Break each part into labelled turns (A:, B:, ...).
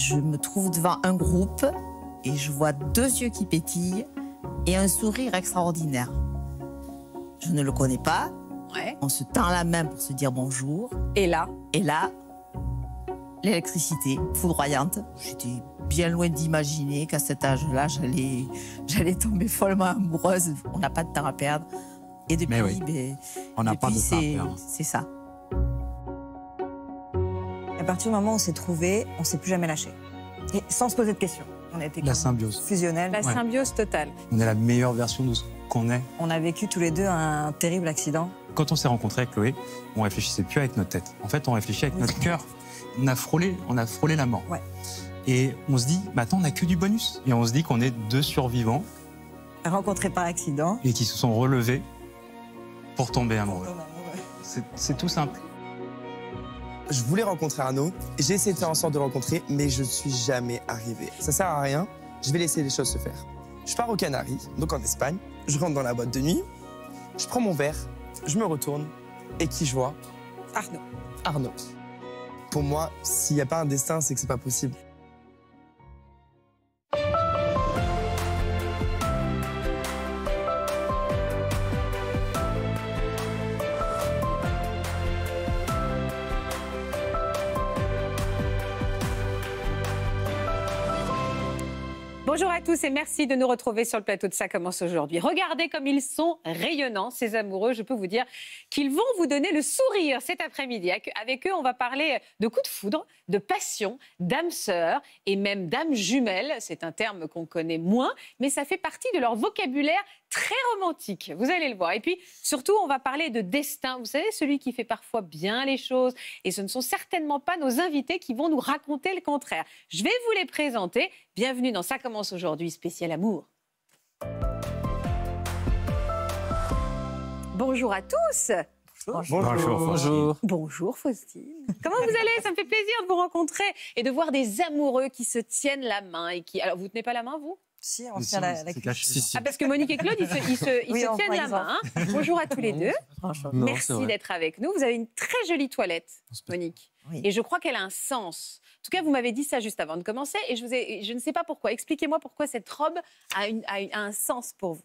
A: je me trouve devant un groupe et je vois deux yeux qui pétillent et un sourire extraordinaire. Je ne le connais pas. On se tend la main pour se dire bonjour. Et là Et là, l'électricité foudroyante. J'étais bien loin d'imaginer qu'à cet âge-là, j'allais, j'allais tomber follement amoureuse. On n'a pas de temps à perdre. Et depuis, Mais oui. Ben, on n'a pas de C'est ça
B: partir du moment où on s'est trouvé, on s'est plus jamais lâché. Et sans se poser de questions. On la symbiose. fusionnelle. La symbiose totale.
C: On est la meilleure version de ce qu'on est.
B: On a vécu tous les deux un terrible accident.
C: Quand on s'est rencontrés avec Chloé, on réfléchissait plus avec notre tête. En fait, on réfléchissait avec notre cœur. On a frôlé, on a frôlé la mort. Et on se dit, maintenant, on n'a que du bonus. Et on se dit qu'on est deux survivants.
B: Rencontrés par accident.
C: Et qui se sont relevés pour tomber amoureux. C'est tout simple
D: je voulais rencontrer Arnaud, j'ai essayé de faire en sorte de le rencontrer, mais je ne suis jamais arrivé. Ça sert à rien, je vais laisser les choses se faire. Je pars aux Canaries, donc en Espagne, je rentre dans la boîte de nuit, je prends mon verre, je me retourne, et qui je vois Arnaud. Arnaud. Pour moi, s'il n'y a pas un destin, c'est que c'est pas possible.
E: Bonjour à tous et merci de nous retrouver sur le plateau de Ça commence aujourd'hui. Regardez comme ils sont rayonnants, ces amoureux. Je peux vous dire qu'ils vont vous donner le sourire cet après-midi. Avec eux, on va parler de coups de foudre, de passion, d'âme sœur et même d'âme jumelle. C'est un terme qu'on connaît moins, mais ça fait partie de leur vocabulaire très romantique, vous allez le voir. Et puis surtout, on va parler de destin, vous savez, celui qui fait parfois bien les choses. Et ce ne sont certainement pas nos invités qui vont nous raconter le contraire. Je vais vous les présenter. Bienvenue dans Ça commence aujourd'hui, spécial amour. Bonjour à tous. Bonjour. Bonjour. Bonjour. Faustine. Comment vous allez Ça me fait plaisir de vous rencontrer et de voir des amoureux qui se tiennent la main et qui. Alors vous tenez pas la main vous ah, parce que Monique et Claude, ils se, tiennent la main. Hein. Bonjour à tous les deux. Merci d'être avec nous. Vous avez une très jolie toilette, Monique. Et je crois qu'elle a un sens. En tout cas, vous m'avez dit ça juste avant de commencer et je, ne sais pas pourquoi. Expliquez-moi pourquoi cette robe a, a un sens pour vous.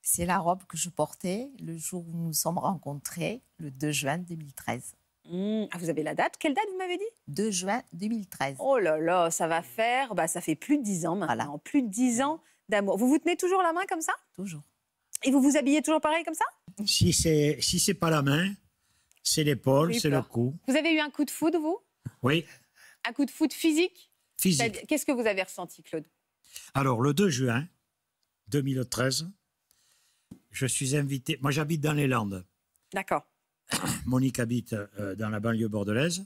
A: C'est la robe que je portais le jour où nous nous sommes rencontrés, le 2 juin 2013. Mmh. Ah, vous avez la date Quelle date vous m'avez dit 2 juin 2013. Oh là là, ça va faire, bah, ça fait plus de 10
E: ans maintenant, voilà. plus de 10 ans d'amour. Vous vous tenez toujours la main comme ça Toujours. Et vous vous habillez toujours pareil comme ça
F: Si c'est si c'est pas la main, c'est l'épaule, c'est le cou.
E: Vous avez eu un coup de foudre, vous Oui. Un coup de foudre physique Physique. Qu'est-ce que vous avez ressenti, Claude
F: Alors, le 2 juin 2013, je suis invité. Moi, j'habite dans les Landes. D'accord. Monique habite euh, dans la banlieue bordelaise.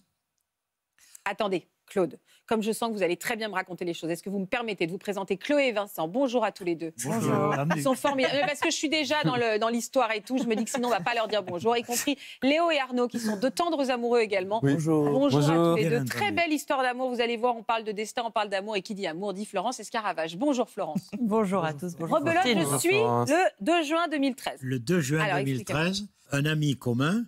E: Attendez, Claude, comme je sens que vous allez très bien me raconter les choses, est-ce que vous me permettez de vous présenter Chloé et Vincent Bonjour à tous les deux. Bonjour. Ils sont formidables. Parce que je suis déjà dans l'histoire et tout, je me dis que sinon on ne va pas leur dire bonjour, y compris Léo et Arnaud qui sont de tendres amoureux également. Bonjour. bonjour. à tous les deux. Très belles histoires d'amour, vous allez voir, on parle de destin, on parle d'amour et qui dit amour dit Florence Escaravage. Bonjour Florence.
G: bonjour à tous.
E: je suis le 2 juin 2013. Le
F: 2 juin 2013 un ami commun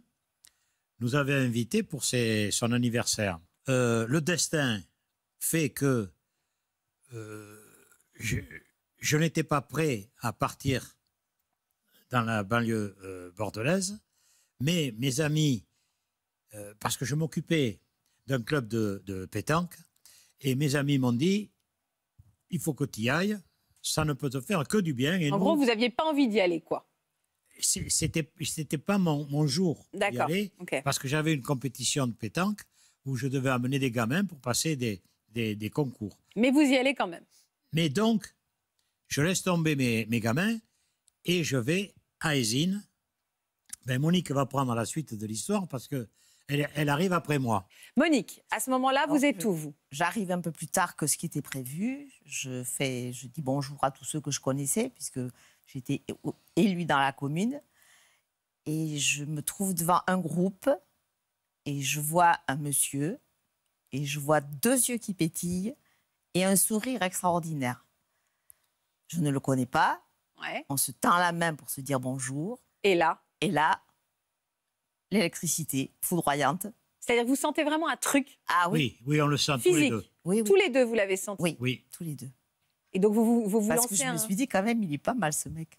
F: nous avait invité pour son anniversaire. Euh, le destin fait que euh, je, n'étais pas prêt à partir dans la banlieue euh, bordelaise, mais mes amis, parce que je m'occupais d'un club de, pétanque, et mes amis m'ont dit, il faut que tu y ailles, ça ne peut te faire que du bien. en gros, vous
E: n'aviez pas envie d'y aller, quoi
F: c'était c'était pas mon, mon jour d'y aller parce que j'avais une compétition de pétanque où je devais amener des gamins pour passer des, des, concours.
E: Mais vous y allez quand même.
F: Mais donc, je laisse tomber mes, mes gamins et je vais à Esine. Ben, Monique va prendre la suite de l'histoire parce que elle, elle, arrive après moi. Monique,
A: à ce moment-là, vous êtes où, vous J'arrive un peu plus tard que ce qui était prévu. Je, fais, je dis bonjour à tous ceux que je connaissais, puisque J'étais élu dans la commune. Et je me trouve devant un groupe et je vois un monsieur et je vois deux yeux qui pétillent et un sourire extraordinaire. Je ne le connais pas. Ouais. On se tend la main pour se dire bonjour. Et là Et là, l'électricité foudroyante. C'est-à-dire que vous sentez vraiment un truc Ah oui.
F: Oui, on le sent tous les deux.
A: oui. Tous les deux, vous l'avez senti Oui, tous les deux. Et donc, vous vous, vous, vous
E: Parce que je me suis dit,
A: quand même, il est pas mal, ce mec.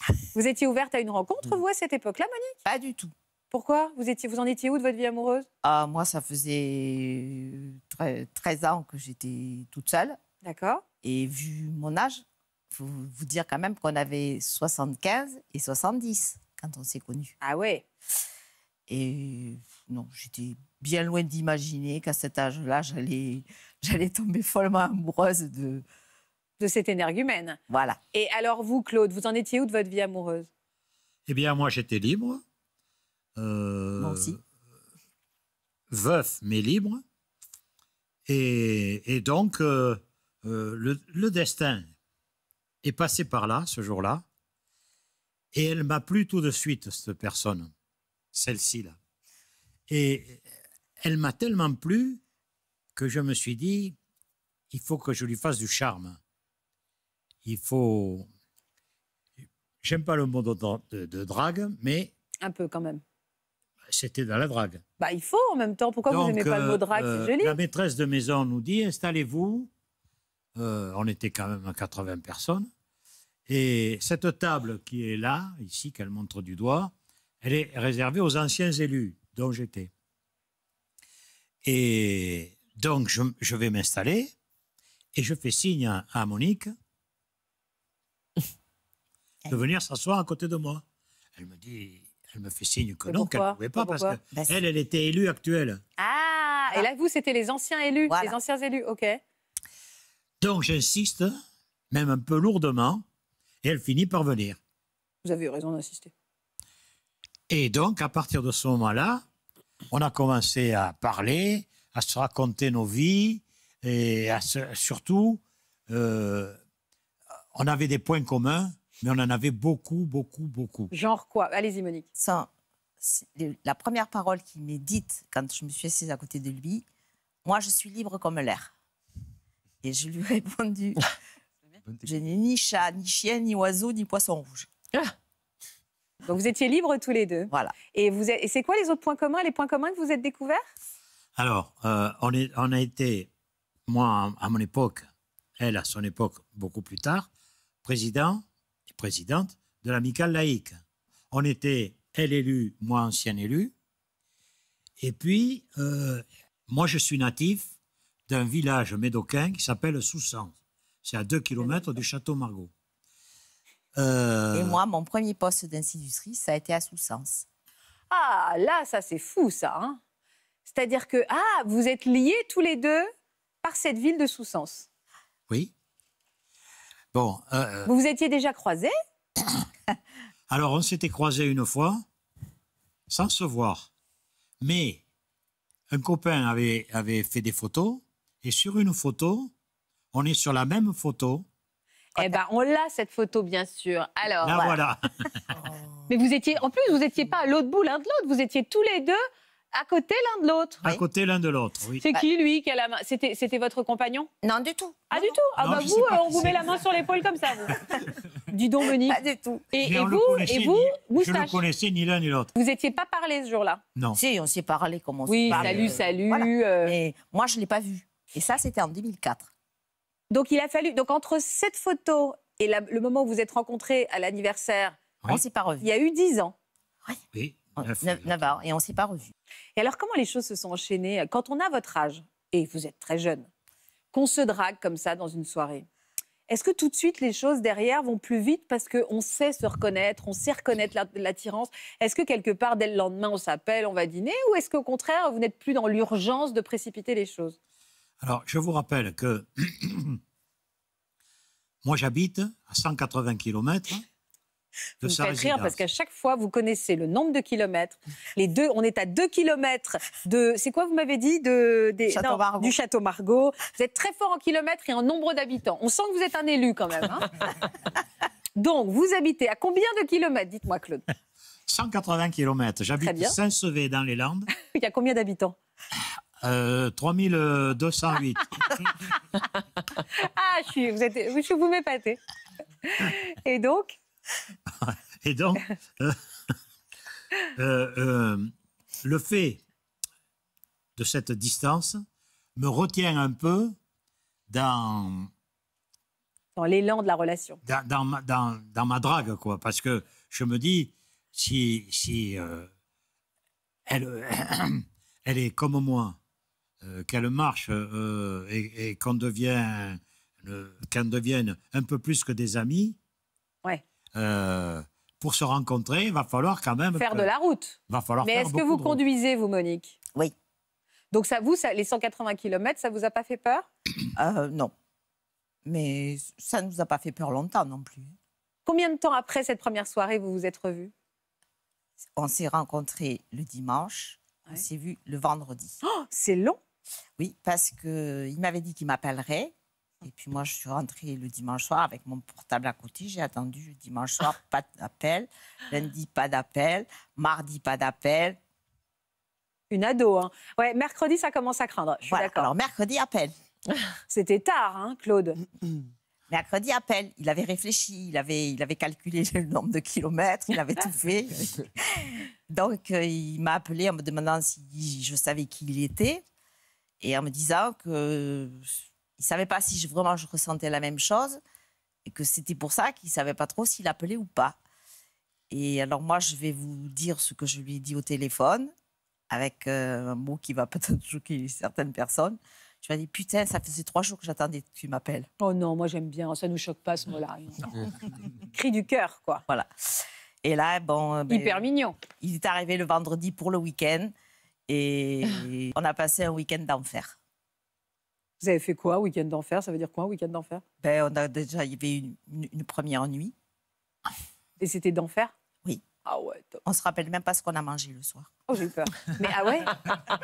E: Vous étiez ouverte à une rencontre, vous, à cette époque-là, Monique Pas du tout. Pourquoi vous, étiez, vous en étiez où de votre vie amoureuse
A: Ah, moi, ça faisait 13 euh, ans que j'étais toute seule. D'accord. Et vu mon âge, il faut vous dire quand même qu'on avait 75 et 70 quand on s'est connus. Ah ouais Et euh, non, j'étais bien loin d'imaginer qu'à cet âge-là, j'allais tomber follement amoureuse de,
E: de cet énergumène. Voilà. Et alors vous, Claude, vous en étiez où de votre vie amoureuse
F: Eh bien, moi, j'étais libre. Euh, moi aussi. Veuf, mais libre. Et, donc, euh, euh, le, le, destin est passé par là, ce jour-là. Et elle m'a plu tout de suite, cette personne, celle-ci, là. Et elle m'a tellement plu que je me suis dit, il faut que je lui fasse du charme il faut. J'aime pas le mot de, drague, mais. Un peu quand même. C'était dans la drague. Bah, il faut en même temps.
E: Pourquoi vous n'aimez pas le mot euh, drague C'est joli. Euh, la
F: maîtresse de maison nous dit installez-vous. Euh, on était quand même à 80 personnes. Et cette table qui est là, ici, qu'elle montre du doigt, elle est réservée aux anciens élus dont j'étais. Et donc, je, vais m'installer et je fais signe à Monique eh. de venir s'asseoir à côté de moi. Elle me dit, elle me fait signe que non, qu'elle ne pouvait pas, parce qu'elle, bah, elle était élue actuelle.
E: Ah, et là, vous, c'était les anciens élus, les anciens élus, ok.
F: Donc, j'insiste, même un peu lourdement, et elle finit par venir.
E: Vous avez eu raison d'insister.
F: Et donc, à partir de ce moment-là, on a commencé à parler, à se raconter nos vies, et surtout, euh, on avait des points communs mais on en avait beaucoup, beaucoup, beaucoup.
A: Genre quoi Allez-y, Monique. la première parole qui m'est dite quand je me suis assise à côté de lui, moi, je suis libre comme l'air. Et je lui ai répondu, je n'ai ni chat, ni chien, ni oiseau, ni poisson rouge. Ah.
E: Donc vous étiez libres tous les deux. Voilà. Et, vous et c'est quoi les autres points communs, les points communs que vous êtes découverts
F: Alors, euh, on, est, on a été, moi à mon époque, elle à son époque beaucoup plus tard, président présidente de l'amicale laïque. On était, elle élue, moi ancien élu. Et puis, euh, moi je suis natif d'un village médocain qui s'appelle Soussens. C'est à 2 km du château Margot. Euh, Et moi,
A: mon premier poste d'institutrice, ça a été à Soussens. Ah, là, ça c'est fou, ça. Hein. C'est-à-dire
E: que, ah, vous êtes liés tous les deux par cette ville de Soussens.
F: Oui. Bon. Euh, euh. vous vous
E: étiez déjà croisés
F: Alors, on s'était croisés une fois, sans se voir. Mais un copain avait, avait fait des photos, et sur une photo, on est sur la même photo.
E: Eh ben, on l'a cette photo, bien sûr. Alors. Là, voilà. Mais vous étiez, en plus, vous n'étiez pas à l'autre bout l'un de l'autre, vous étiez tous les deux à côté l'un de l'autre.
F: À côté l'un de l'autre, oui. C'est bah qui,
E: lui, qui a la main c'était, c'était votre compagnon Non, du tout. Ah, du tout Ah, bah vous, euh, on vous met la main sur l'épaule comme ça, vous. don, donc, Pas du tout. Et, vous, et
F: vous, Je ne connaissais ni l'un ni l'autre.
A: Vous n'étiez pas parlé ce jour-là Non. Si, on s'est parlé comment on s'est parlé. Oui, salut, euh, salut. Mais euh. moi, je ne l'ai pas vu. Et ça, c'était en 2004. Donc, il a fallu.
E: Donc, entre cette photo et le moment où vous êtes rencontrés à l'anniversaire, on s'est Il y a eu 10 ans.
A: Oui. oui. Ah, Navarre. Et on ne s'est pas revus.
E: Et alors, comment les choses se sont enchaînées euh, Quand on a votre âge, et vous êtes très jeune, qu'on se drague comme ça dans une soirée, est-ce que tout de suite les choses derrière vont plus vite parce qu'on sait se reconnaître, on sait reconnaître l'attirance Est-ce que quelque part, dès le lendemain, on s'appelle, on va dîner Ou est-ce qu'au contraire, vous n'êtes plus dans l'urgence de précipiter les choses
F: Alors, je vous rappelle que moi, j'habite à 180 km vous me faites rire parce qu'à
E: chaque fois, vous connaissez le nombre de kilomètres. Les deux, on est à 2 kilomètres de. C'est quoi, vous m'avez dit de, Du Château Margot. Vous êtes très fort en kilomètres et en nombre d'habitants. On sent que vous êtes un élu quand même. Hein. Donc, vous habitez à combien de kilomètres Dites-moi, Claude.
F: 180 km. J'habite Saint-Sevé dans les Landes.
E: Il y a combien d'habitants
F: euh, 3208.
E: ah, je, suis, vous, êtes, vous m'épatez. Et donc
F: et donc, euh, euh, euh, le fait de cette distance me retient un peu dans...
E: Dans l'élan de la relation.
F: Dans, dans, ma, dans, ma drague, quoi. Parce que je me dis, si, si elle, elle est comme moi, qu'elle marche et, qu'on devient, devienne un peu plus que des amis, euh, pour se rencontrer, il va falloir quand même... Faire de la route. Va falloir Mais est-ce que vous conduisez,
E: vous, Monique Oui. Donc ça, vous, les 180 km, ça vous a pas fait peur
F: euh, Non.
A: Mais ça ne nous a pas fait peur longtemps non plus.
E: Combien de temps après cette première soirée vous vous êtes revus
A: On s'est rencontrés le dimanche, on s'est vus le vendredi. Oh, c'est long Oui, parce qu'il m'avait dit qu'il m'appellerait. Et puis moi, je suis rentrée le dimanche soir avec mon portable à côté. J'ai attendu le dimanche soir, pas d'appel. Lundi, pas d'appel. Mardi, pas d'appel. Une ado. Hein. Ouais, mercredi, ça commence à craindre. Je suis d'accord. Alors, mercredi, appel. C'était tard, hein, Claude. mercredi, appel. Il avait réfléchi, il avait, il avait calculé le nombre de kilomètres, il avait tout fait. Donc, euh, il m'a appelé en me demandant si je savais qui il était et en me disant que il ne savait pas si vraiment je ressentais la même chose et que c'était pour ça qu'il ne savait pas trop s'il appelait ou pas. Et alors moi, je vais vous dire ce que je lui ai dit au téléphone avec euh, un mot qui va peut-être choquer certaines personnes. Je lui ai dit, putain, ça faisait trois jours que j'attendais que tu m'appelles. Oh non, moi j'aime bien, ça ne nous choque pas ce mot-là. Cri du cœur, quoi. Voilà. Et là, bon... Euh, ben, Hyper mignon. Il est arrivé le vendredi pour le week-end et on a passé un week-end d'enfer. Vous avez fait quoi, week-end d'enfer Ça veut dire quoi, week-end d'enfer ben, On a déjà, il y avait une, une première nuit. Et c'était d'enfer Oui. Ah ouais, On se rappelle même pas ce qu'on a mangé le soir. Oh, j'ai eu peur. Mais ah ouais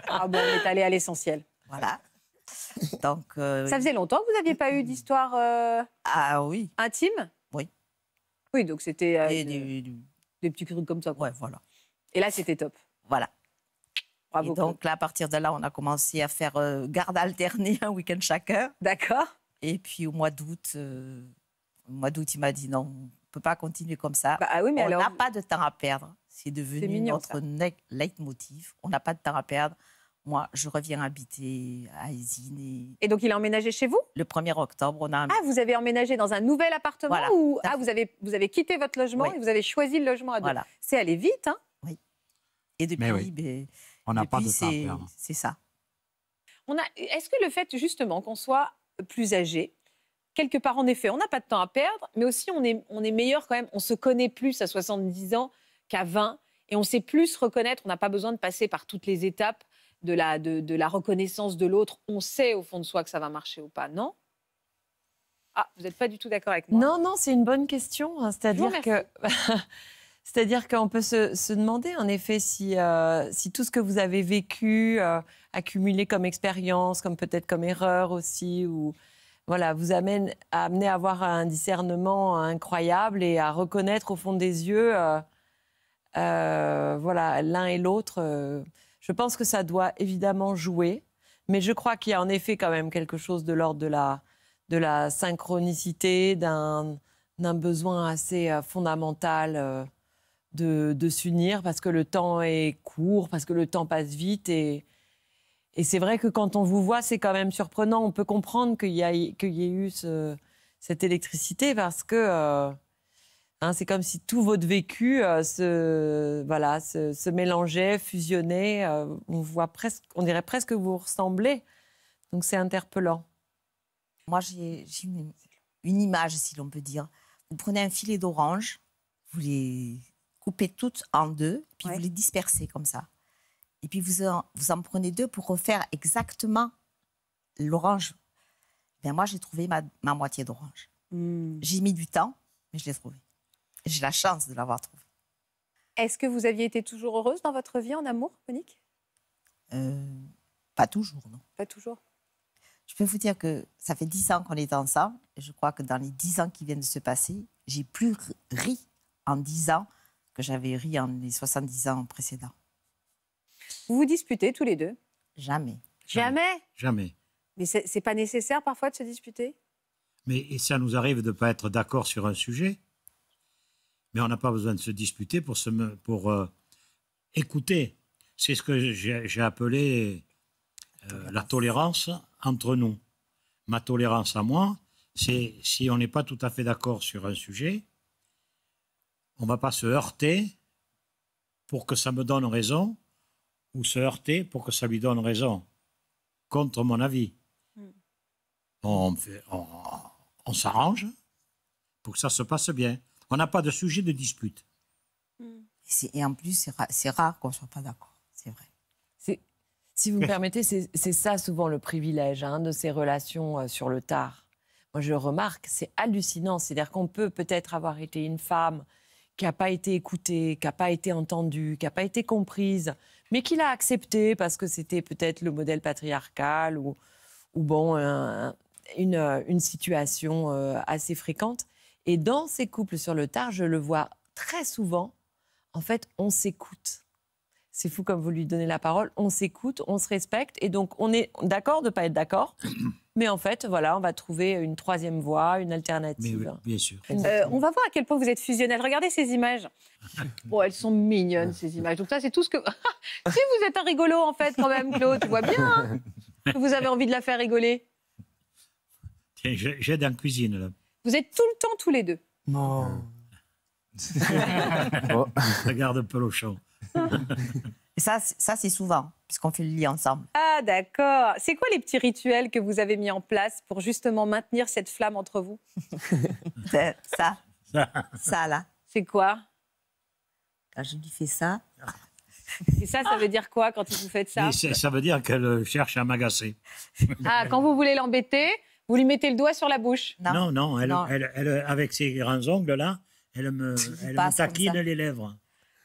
A: Ah bon, on est allé à l'essentiel. Voilà. Donc, euh, Ça faisait
E: longtemps que vous n'aviez pas eu d'histoire euh,
A: ah, oui. intime Oui. Oui, donc c'était euh, des, des, petits trucs comme ça. Quoi. voilà. Et là, c'était top. Voilà et donc là, à partir de là, on a commencé à faire euh, garde alternée un week-end chacun. D'accord. Et puis au mois d'août, euh, mois d'août, il m'a dit non, on peut pas continuer comme ça. Bah, ah oui, mais on n'a pas de temps à perdre. C'est devenu notre leitmotiv. On n'a pas de temps à perdre. Moi, je reviens habiter à Isine. Et... donc, il a emménagé chez vous Le 1er octobre, on a... Ah, vous
E: avez emménagé dans un nouvel appartement ou... Ah, vous avez, vous avez quitté votre logement et vous avez choisi le logement à deux. Voilà. C'est aller vite, hein Oui.
A: Et depuis, ben, on n'a pas de temps à perdre. C'est ça.
E: Est-ce que le fait justement qu'on soit plus âgé, quelque part en effet, on n'a pas de temps à perdre, mais aussi on est, on meilleur quand même, on se connaît plus à 70 ans qu'à 20, et on sait plus reconnaître, on n'a pas besoin de passer par toutes les étapes de la, de la reconnaissance de l'autre, on sait au fond de soi que ça va marcher ou pas, non ah, vous n'êtes pas du tout d'accord avec moi.
G: Non, non, c'est une bonne question. Hein. C'est-à-dire que C'est-à-dire qu'on peut se, demander, en effet, euh, si, tout ce que vous avez vécu, euh, accumulé comme expérience, comme peut-être comme erreur aussi, ou voilà, vous amène à avoir un discernement incroyable et à reconnaître au fond des yeux, euh, voilà, l'un et l'autre. je pense que ça doit évidemment jouer, mais je crois qu'il y a en effet quand même quelque chose de l'ordre de la synchronicité, d'un besoin assez fondamental de, s'unir parce que le temps est court, parce que le temps passe vite. Et, c'est vrai que quand on vous voit, c'est quand même surprenant. On peut comprendre qu'il y, y, ait eu cette électricité parce que euh, hein, c'est comme si tout votre vécu euh, se, voilà, se, mélangeait, fusionnait. Euh, on, voit presque, on dirait presque que vous ressemblez. Donc c'est interpellant. Moi, j'ai une,
A: une, image, si l'on peut dire. Vous prenez un filet d'orange, vous les coupez toutes en deux, puis vous les dispersez comme ça. Et puis vous en, vous en prenez deux pour refaire exactement l'orange. Ben moi, j'ai trouvé ma, moitié d'orange. Hmm. J'ai mis du temps, mais je l'ai trouvé. J'ai la chance de l'avoir trouvé.
E: Est-ce que vous aviez été toujours heureuse dans votre vie en amour, Monique
A: euh, Pas toujours, non. Pas toujours Je peux vous dire que ça fait dix ans qu'on est ensemble. Et je crois que dans les dix ans qui viennent de se passer, j'ai plus ri en dix ans j'avais ri en les 70 ans précédents. Vous vous disputez tous les deux Jamais. Jamais Jamais. Mais c'est pas nécessaire parfois de se disputer
F: Mais ça nous arrive de ne pas être d'accord sur un sujet. Mais on n'a pas besoin de se disputer pour, se, pour euh, écouter. C'est ce que j'ai appelé euh, la tolérance entre nous. Ma tolérance à moi, c'est si on n'est pas tout à fait d'accord sur un sujet, on ne va pas se heurter pour que ça me donne raison ou se heurter pour que ça lui donne raison, contre mon avis. Hmm. On, s'arrange pour que ça se passe bien. On n'a pas de sujet de dispute. Hmm. Et, en plus, c'est rare qu'on ne soit pas d'accord, c'est vrai. Si vous me
G: permettez, c'est ça souvent le privilège hein, de ces relations euh, sur le tard. Moi, je remarque, c'est hallucinant. C'est-à-dire qu'on peut peut-être avoir été une femme qui n'a pas été écoutée, qui n'a pas été entendue, qui n'a pas été comprise, mais qui l'a acceptée parce que c'était peut-être le modèle patriarcal ou, bon, une, euh, une, situation euh, assez fréquente. Et dans ces couples sur le tard, je le vois très souvent, en fait, on s'écoute. C'est fou comme vous lui donnez la parole, on s'écoute, on se respecte, et donc on est d'accord de ne pas être d'accord. Mais en fait, voilà, on va trouver une troisième voie, une alternative. bien sûr. Euh,
E: on va voir à quel point vous êtes fusionnel. Regardez ces images. Bon, oh, elles sont mignonnes, ces images. Donc ça, c'est tout ce que... si vous êtes un rigolo, en fait, quand même, Claude, tu vois bien que hein. vous avez envie de la faire rigoler.
F: Tiens, j'aide en cuisine, là.
E: Vous êtes tout le temps tous les deux.
A: Non. Oh. Regarde un peu le champ ça, ça c'est souvent, parce qu'on fait le lit ensemble.
E: Ah, d'accord. C'est quoi les petits rituels que vous avez mis en place pour justement maintenir cette flamme entre vous
A: euh, ça,
F: ça,
A: là. C'est quoi Quand ah, je lui fais ça. Et ça, ça veut dire quoi quand vous faites ça Ça
F: veut dire qu'elle euh, cherche à m'agacer. Ah, quand
E: vous voulez l'embêter, vous lui mettez le doigt sur la bouche Non, non,
F: avec ses grands ongles là, elle me, elle me taquine les lèvres.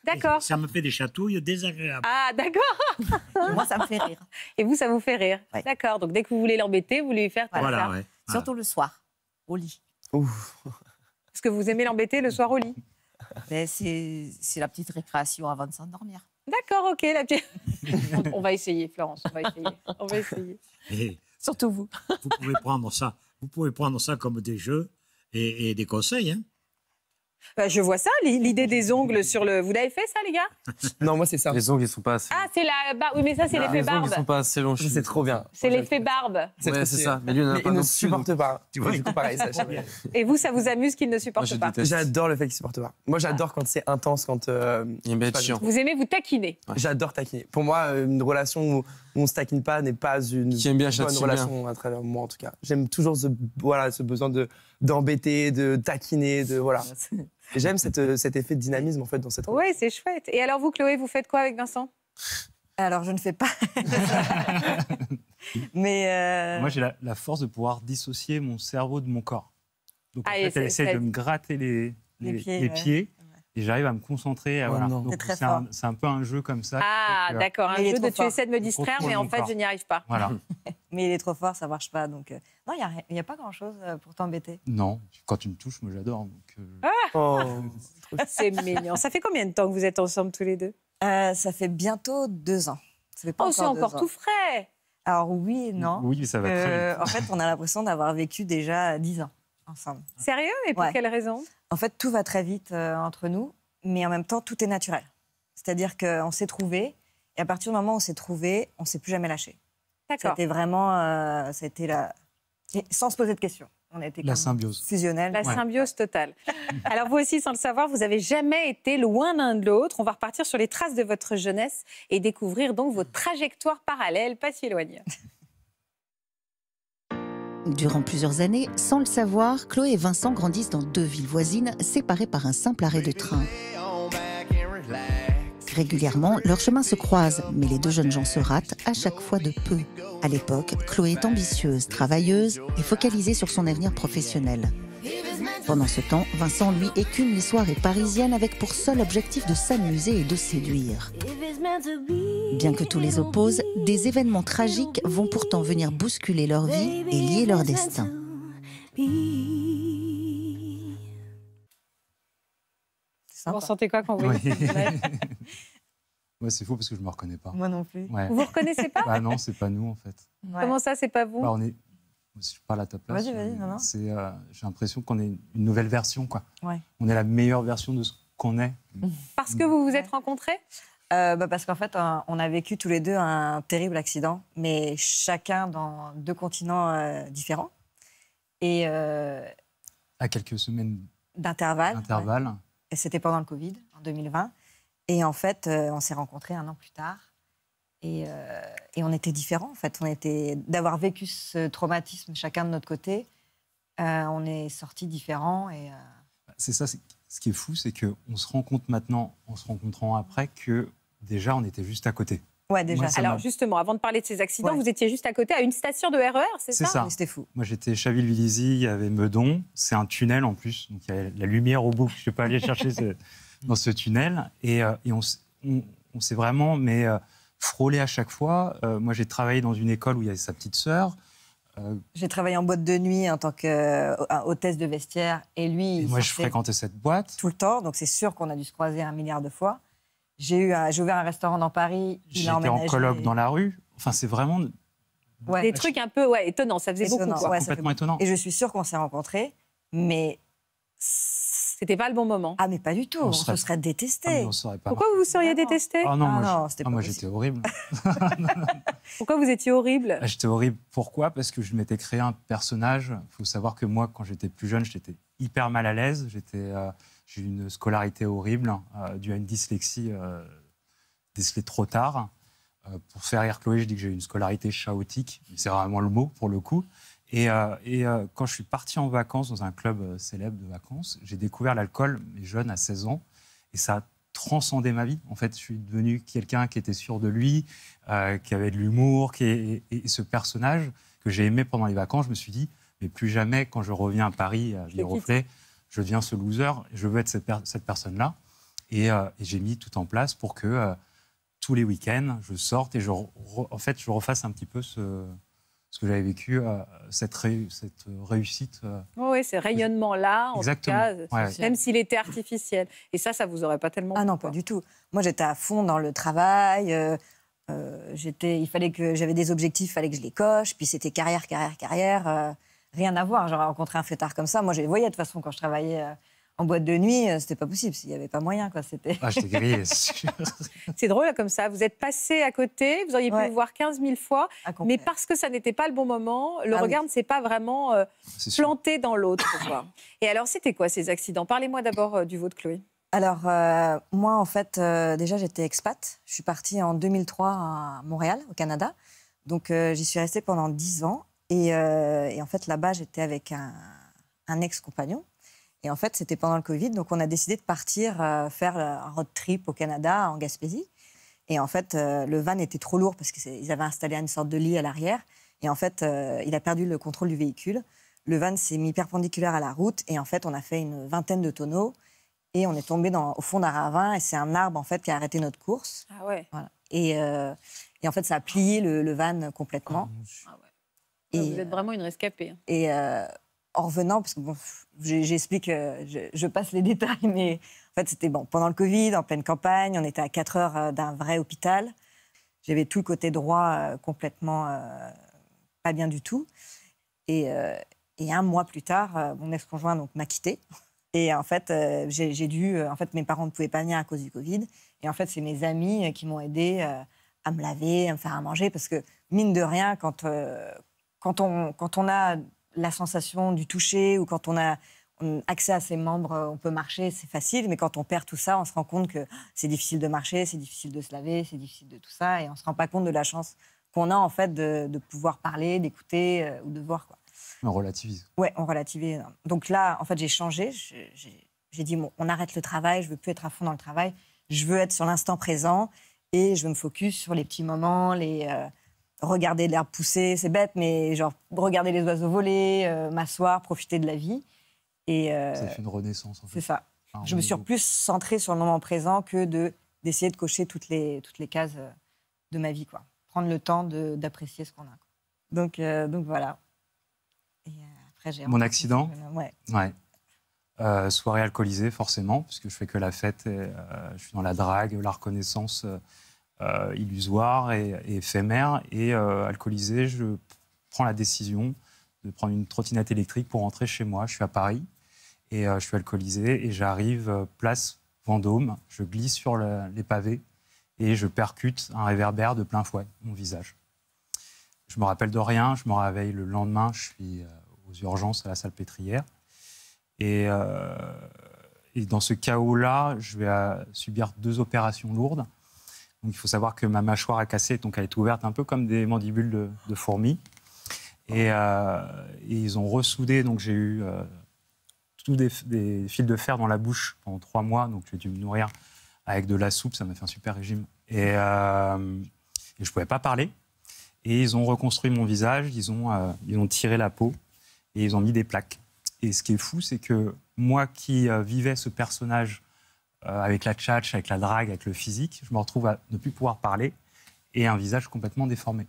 F: D'accord. Ça me fait des chatouilles désagréables.
E: Ah, d'accord.
F: Moi, ça me fait rire. Et vous,
E: ça vous fait rire. D'accord. Donc, dès que vous voulez l'embêter, vous lui faire voilà, ça. Surtout le soir, au lit. Ouf. Est-ce que vous aimez l'embêter le soir au lit ben, C'est la petite
A: récréation avant de s'endormir.
E: D'accord, ok. La on, va essayer, Florence. On va essayer. On va essayer.
F: Surtout vous. vous pouvez prendre ça. Vous pouvez prendre ça comme des jeux et, et des conseils. Hein.
E: Bah, je vois ça, l'idée des ongles sur le. Vous l'avez fait ça, les gars
H: Non, moi c'est ça. Les ongles ils sont pas assez.
E: Ah, c'est la barbe. Oui, mais ça c'est l'effet barbe. Les ongles ils sont pas
H: assez longs. C'est trop bien.
E: C'est l'effet barbe. C'est ça.
H: Mais il, ne supporte pas. Tu vois, du coup pareil. Ça,
E: Et vous, ça vous amuse qu'il ne supporte pas
D: J'adore le fait qu'il supporte pas. Moi j'adore quand c'est intense, quand. Euh, chiant. Vous
E: aimez vous taquiner.
D: J'adore taquiner. Pour moi, une relation où on se taquine pas n'est pas une qui bien, bonne relation à travers moi en tout cas. J'aime toujours ce voilà ce besoin de d'embêter, de taquiner, de voilà. j'aime euh, cet effet de dynamisme en fait dans cette. Oui,
E: c'est chouette. Et alors vous, Chloé, vous faites quoi avec Vincent Alors je ne fais pas.
C: Mais euh, moi, j'ai la, force de pouvoir dissocier mon cerveau de mon corps. Donc ah, elle essaie de me gratter les, les, pieds et j'arrive à me concentrer. Oh c'est un, peu un jeu comme ça. Ah, d'accord, un jeu de tu essaies de me distraire, mais en fait, je n'y arrive pas. Voilà.
B: mais il est trop fort, ça marche pas. Donc, euh, Non, il n'y a, pas grand-chose euh, pour t'embêter.
C: Non, quand tu me touches, moi, j'adore. Euh, ah oh, c'est mignon. Ça
B: fait combien de temps que vous êtes ensemble tous les deux Ça fait bientôt deux ans. Ça fait pas oh, c'est encore tout
C: frais
B: alors oui et non. Oui, ça va très vite. En fait, on a l'impression d'avoir vécu déjà dix ans ensemble. Sérieux Et pour quelle raison En fait, tout va très vite euh, entre nous, mais en même temps, tout est naturel. C'est-à-dire qu'on s'est trouvé, et à partir du moment où on s'est trouvé, on ne s'est plus jamais lâché. D'accord. C'était vraiment. Euh, sans se poser de questions. On a la symbiose.
E: Fusionnelle. La symbiose totale. Alors vous aussi, sans le savoir, vous n'avez jamais été loin l'un de l'autre. On va repartir sur les traces de votre jeunesse et découvrir donc vos hmm. trajectoires parallèles, pas si éloignées.
I: Durant plusieurs années, sans le savoir, Chloé et Vincent grandissent dans deux villes voisines, séparées par un simple arrêt de train. Régulièrement, leurs chemins se croisent, mais les deux jeunes gens se ratent à chaque fois de peu. À l'époque, Chloé est ambitieuse, travailleuse et focalisée sur son avenir professionnel. Pendant ce temps, Vincent, lui, écume les soirées parisiennes avec pour seul objectif de s'amuser et de séduire. Bien que tous les oppose des événements tragiques vont pourtant venir bousculer leur vie et lier leur destin. Vous
E: ressentez quoi quand vous
C: Moi c'est fou parce que je ne me reconnais pas. Moi non plus. Vous ne vous reconnaissez pas Bah non, c'est pas nous en fait.
E: Comment ça, c'est pas vous bah, on
C: est si je parle à ta place, c'est, euh, j'ai l'impression qu'on est une nouvelle version. Quoi. Ouais. On est la meilleure version de ce qu'on est.
B: Parce que vous vous êtes rencontrés euh, bah Parce qu'en fait, on a vécu tous les deux un terrible accident, mais chacun dans deux continents euh, différents. Et,
C: à quelques semaines
B: d'intervalle. Et c'était pendant le Covid, en 2020. Et en fait, on s'est rencontrés un an plus tard. Euh, et, on était différents, en fait. On était d'avoir vécu ce traumatisme chacun de notre côté. Euh, on est sortis différents et. Euh,
C: c'est ça. Ce qui est fou, c'est que on se rend compte maintenant, en se rencontrant après, que déjà on était juste à côté. Ouais, déjà. Alors
E: justement, avant de parler de ces accidents, vous étiez juste à côté, à une station de RER, e c'est ça C'est ça. C'était fou.
C: Moi, j'étais Chaville-Villizy, il y avait Meudon. C'est un tunnel en plus, donc il y a la lumière au bout. Je ne suis pas aller chercher dans ce tunnel. Et, on, sait s'est vraiment, mais frôler à chaque fois. Euh, moi, j'ai travaillé dans une école où il y avait sa petite sœur. Euh,
B: j'ai travaillé en boîte de nuit en tant qu'hôtesse euh, de vestiaire et lui. moi, je fréquentais cette boîte. Tout le temps, donc c'est sûr qu'on a dû se croiser un milliard de fois. J'ai eu, j'ai ouvert un restaurant dans Paris. J'étais en colloque dans
C: la rue. Enfin, c'est vraiment
B: des trucs un peu étonnants. Ça faisait beaucoup. complètement étonnant. Et je suis sûre qu'on s'est rencontrés, mais c'était pas le bon moment. Ah, mais pas du tout. On, serait... se serait détesté. Ah,
C: Pourquoi
E: vous vous seriez ah, détesté Ah non, ah, moi, j'étais horrible. Pourquoi vous étiez horrible J'étais
C: horrible. Pourquoi Parce que je m'étais créé un personnage. Il faut savoir que moi, quand j'étais plus jeune, j'étais hyper mal à l'aise. J'étais, euh, j'ai eu une scolarité horrible euh, due à une dyslexie euh, décelée trop tard. Euh, pour faire rire Chloé, je dis que j'ai eu une scolarité chaotique. C'est vraiment le mot pour le coup. Et, euh, euh, quand je suis parti en vacances dans un club euh, célèbre de vacances, j'ai découvert l'alcool, mais jeune, à 16 ans. Et ça a transcendé ma vie. En fait, je suis devenu quelqu'un qui était sûr de lui, qui avait de l'humour. Qui... Et, ce personnage que j'ai aimé pendant les vacances, je me suis dit, mais plus jamais, quand je reviens à Paris, à refais. je deviens ce loser. Je veux être cette, personne-là. Et, et j'ai mis tout en place pour que tous les week-ends, je sorte et je, en fait, je refasse un petit peu ce, ce que j'avais vécu, euh, cette, cette réussite.
E: oui, ce
B: rayonnement-là, même s'il était artificiel. Et ça, ça vous aurait pas tellement. Ah non, pas du tout. Moi, j'étais à fond dans le travail. Euh, euh, j'étais, il fallait que j'avais des objectifs, il fallait que je les coche. Puis c'était carrière, carrière, carrière. rien à voir. J'aurais rencontré un fêtard comme ça. Moi, je les voyais de toute façon quand je travaillais en boîte de nuit, euh, c'était pas possible, il n'y avait pas moyen. Quoi, c'était... Ah, c'est drôle comme ça, vous êtes passé à côté, vous auriez pu voir 15 000 fois,
E: mais parce que ça n'était pas le bon moment, le ah regard ne s'est pas vraiment euh, planté dans l'autre. Et alors, c'était quoi ces accidents Parlez-moi d'abord euh, du du de Chloé.
B: Alors, moi, en fait, déjà, j'étais expat. Je suis partie en 2003 à Montréal, au Canada. Donc, j'y suis restée pendant 10 ans. Et, en fait, là-bas, j'étais avec un ex-compagnon et en fait, c'était pendant le Covid, donc on a décidé de partir euh, faire un road trip au Canada, en Gaspésie. Et en fait, euh, le van était trop lourd parce qu'ils avaient installé une sorte de lit à l'arrière. Et en fait, euh, il a perdu le contrôle du véhicule. Le van s'est mis perpendiculaire à la route et en fait, on a fait une vingtaine de tonneaux et on est tombé au fond d'un ravin et c'est un arbre en fait qui a arrêté notre course. Ah ouais. Et, en fait, ça a plié le, van complètement. Ah, ah ouais. vous êtes
E: vraiment une rescapée. Hein.
B: Et en revenant, parce que j'explique, euh, je, passe les détails, mais en fait, c'était bon. Pendant le Covid, en pleine campagne, on était à 4 heures euh, d'un vrai hôpital. J'avais tout le côté droit euh, complètement pas bien du tout. Et, un mois plus tard, mon ex-conjoint donc m'a quitté. Et en fait, j'ai dû. En fait, mes parents ne pouvaient pas venir à cause du Covid. Et en fait, c'est mes amis qui m'ont aidé à me laver, à me faire à manger, parce que mine de rien, quand quand on, quand on a la sensation du toucher ou quand on a accès à ses membres, euh, on peut marcher, c'est facile, mais quand on perd tout ça, on se rend compte que c'est difficile de marcher, c'est difficile de se laver, c'est difficile de tout ça, et on ne se rend pas compte de la chance qu'on a en fait de, pouvoir parler, d'écouter euh, ou de voir. Quoi.
C: On relativise.
B: Ouais, on relativise. Donc là, en fait, j'ai changé. J'ai dit, on arrête le travail, je veux plus être à fond dans le travail, je veux être sur l'instant présent et je me focus sur les petits moments, les... Euh, regarder l'herbe pousser, c'est bête, mais genre regarder les oiseaux voler, euh, m'asseoir, profiter de la vie. Et, euh, ça fait une
C: renaissance. En fait.
B: C'est ça. je me suis plus centrée sur le moment présent que de d'essayer de cocher toutes les, toutes les cases euh, de ma vie. Quoi. Prendre le temps d'apprécier ce qu'on a. Donc, donc voilà. après, j'ai Mon accident Ouais.
C: soirée alcoolisée, forcément, puisque je fais que la fête. je suis dans la drague, la reconnaissance. Euh, illusoire et, éphémère. Et euh, alcoolisé, je prends la décision de prendre une trottinette électrique pour rentrer chez moi. Je suis à Paris et euh, je suis alcoolisé et j'arrive place Vendôme. Je glisse sur les pavés et je percute un réverbère de plein fouet, mon visage. Je me rappelle de rien, je me réveille le lendemain, je suis aux urgences à la salle pétrière. Et, et dans ce chaos-là, je vais subir deux opérations lourdes il faut savoir que ma mâchoire a cassé, donc elle est ouverte un peu comme des mandibules de, fourmis. Euh, et, ils ont ressoudé, donc j'ai eu euh, tous des, fils de fer dans la bouche pendant trois mois, donc j'ai dû me nourrir avec de la soupe, ça m'a fait un super régime. Et, euh, je ne pouvais pas parler. Et ils ont reconstruit mon visage, ils ont, ils ont tiré la peau et ils ont mis des plaques. Et ce qui est fou, c'est que moi qui vivais ce personnage euh, avec la tchatche, avec la drague, avec le physique, je me retrouve à ne plus pouvoir parler et un visage complètement déformé.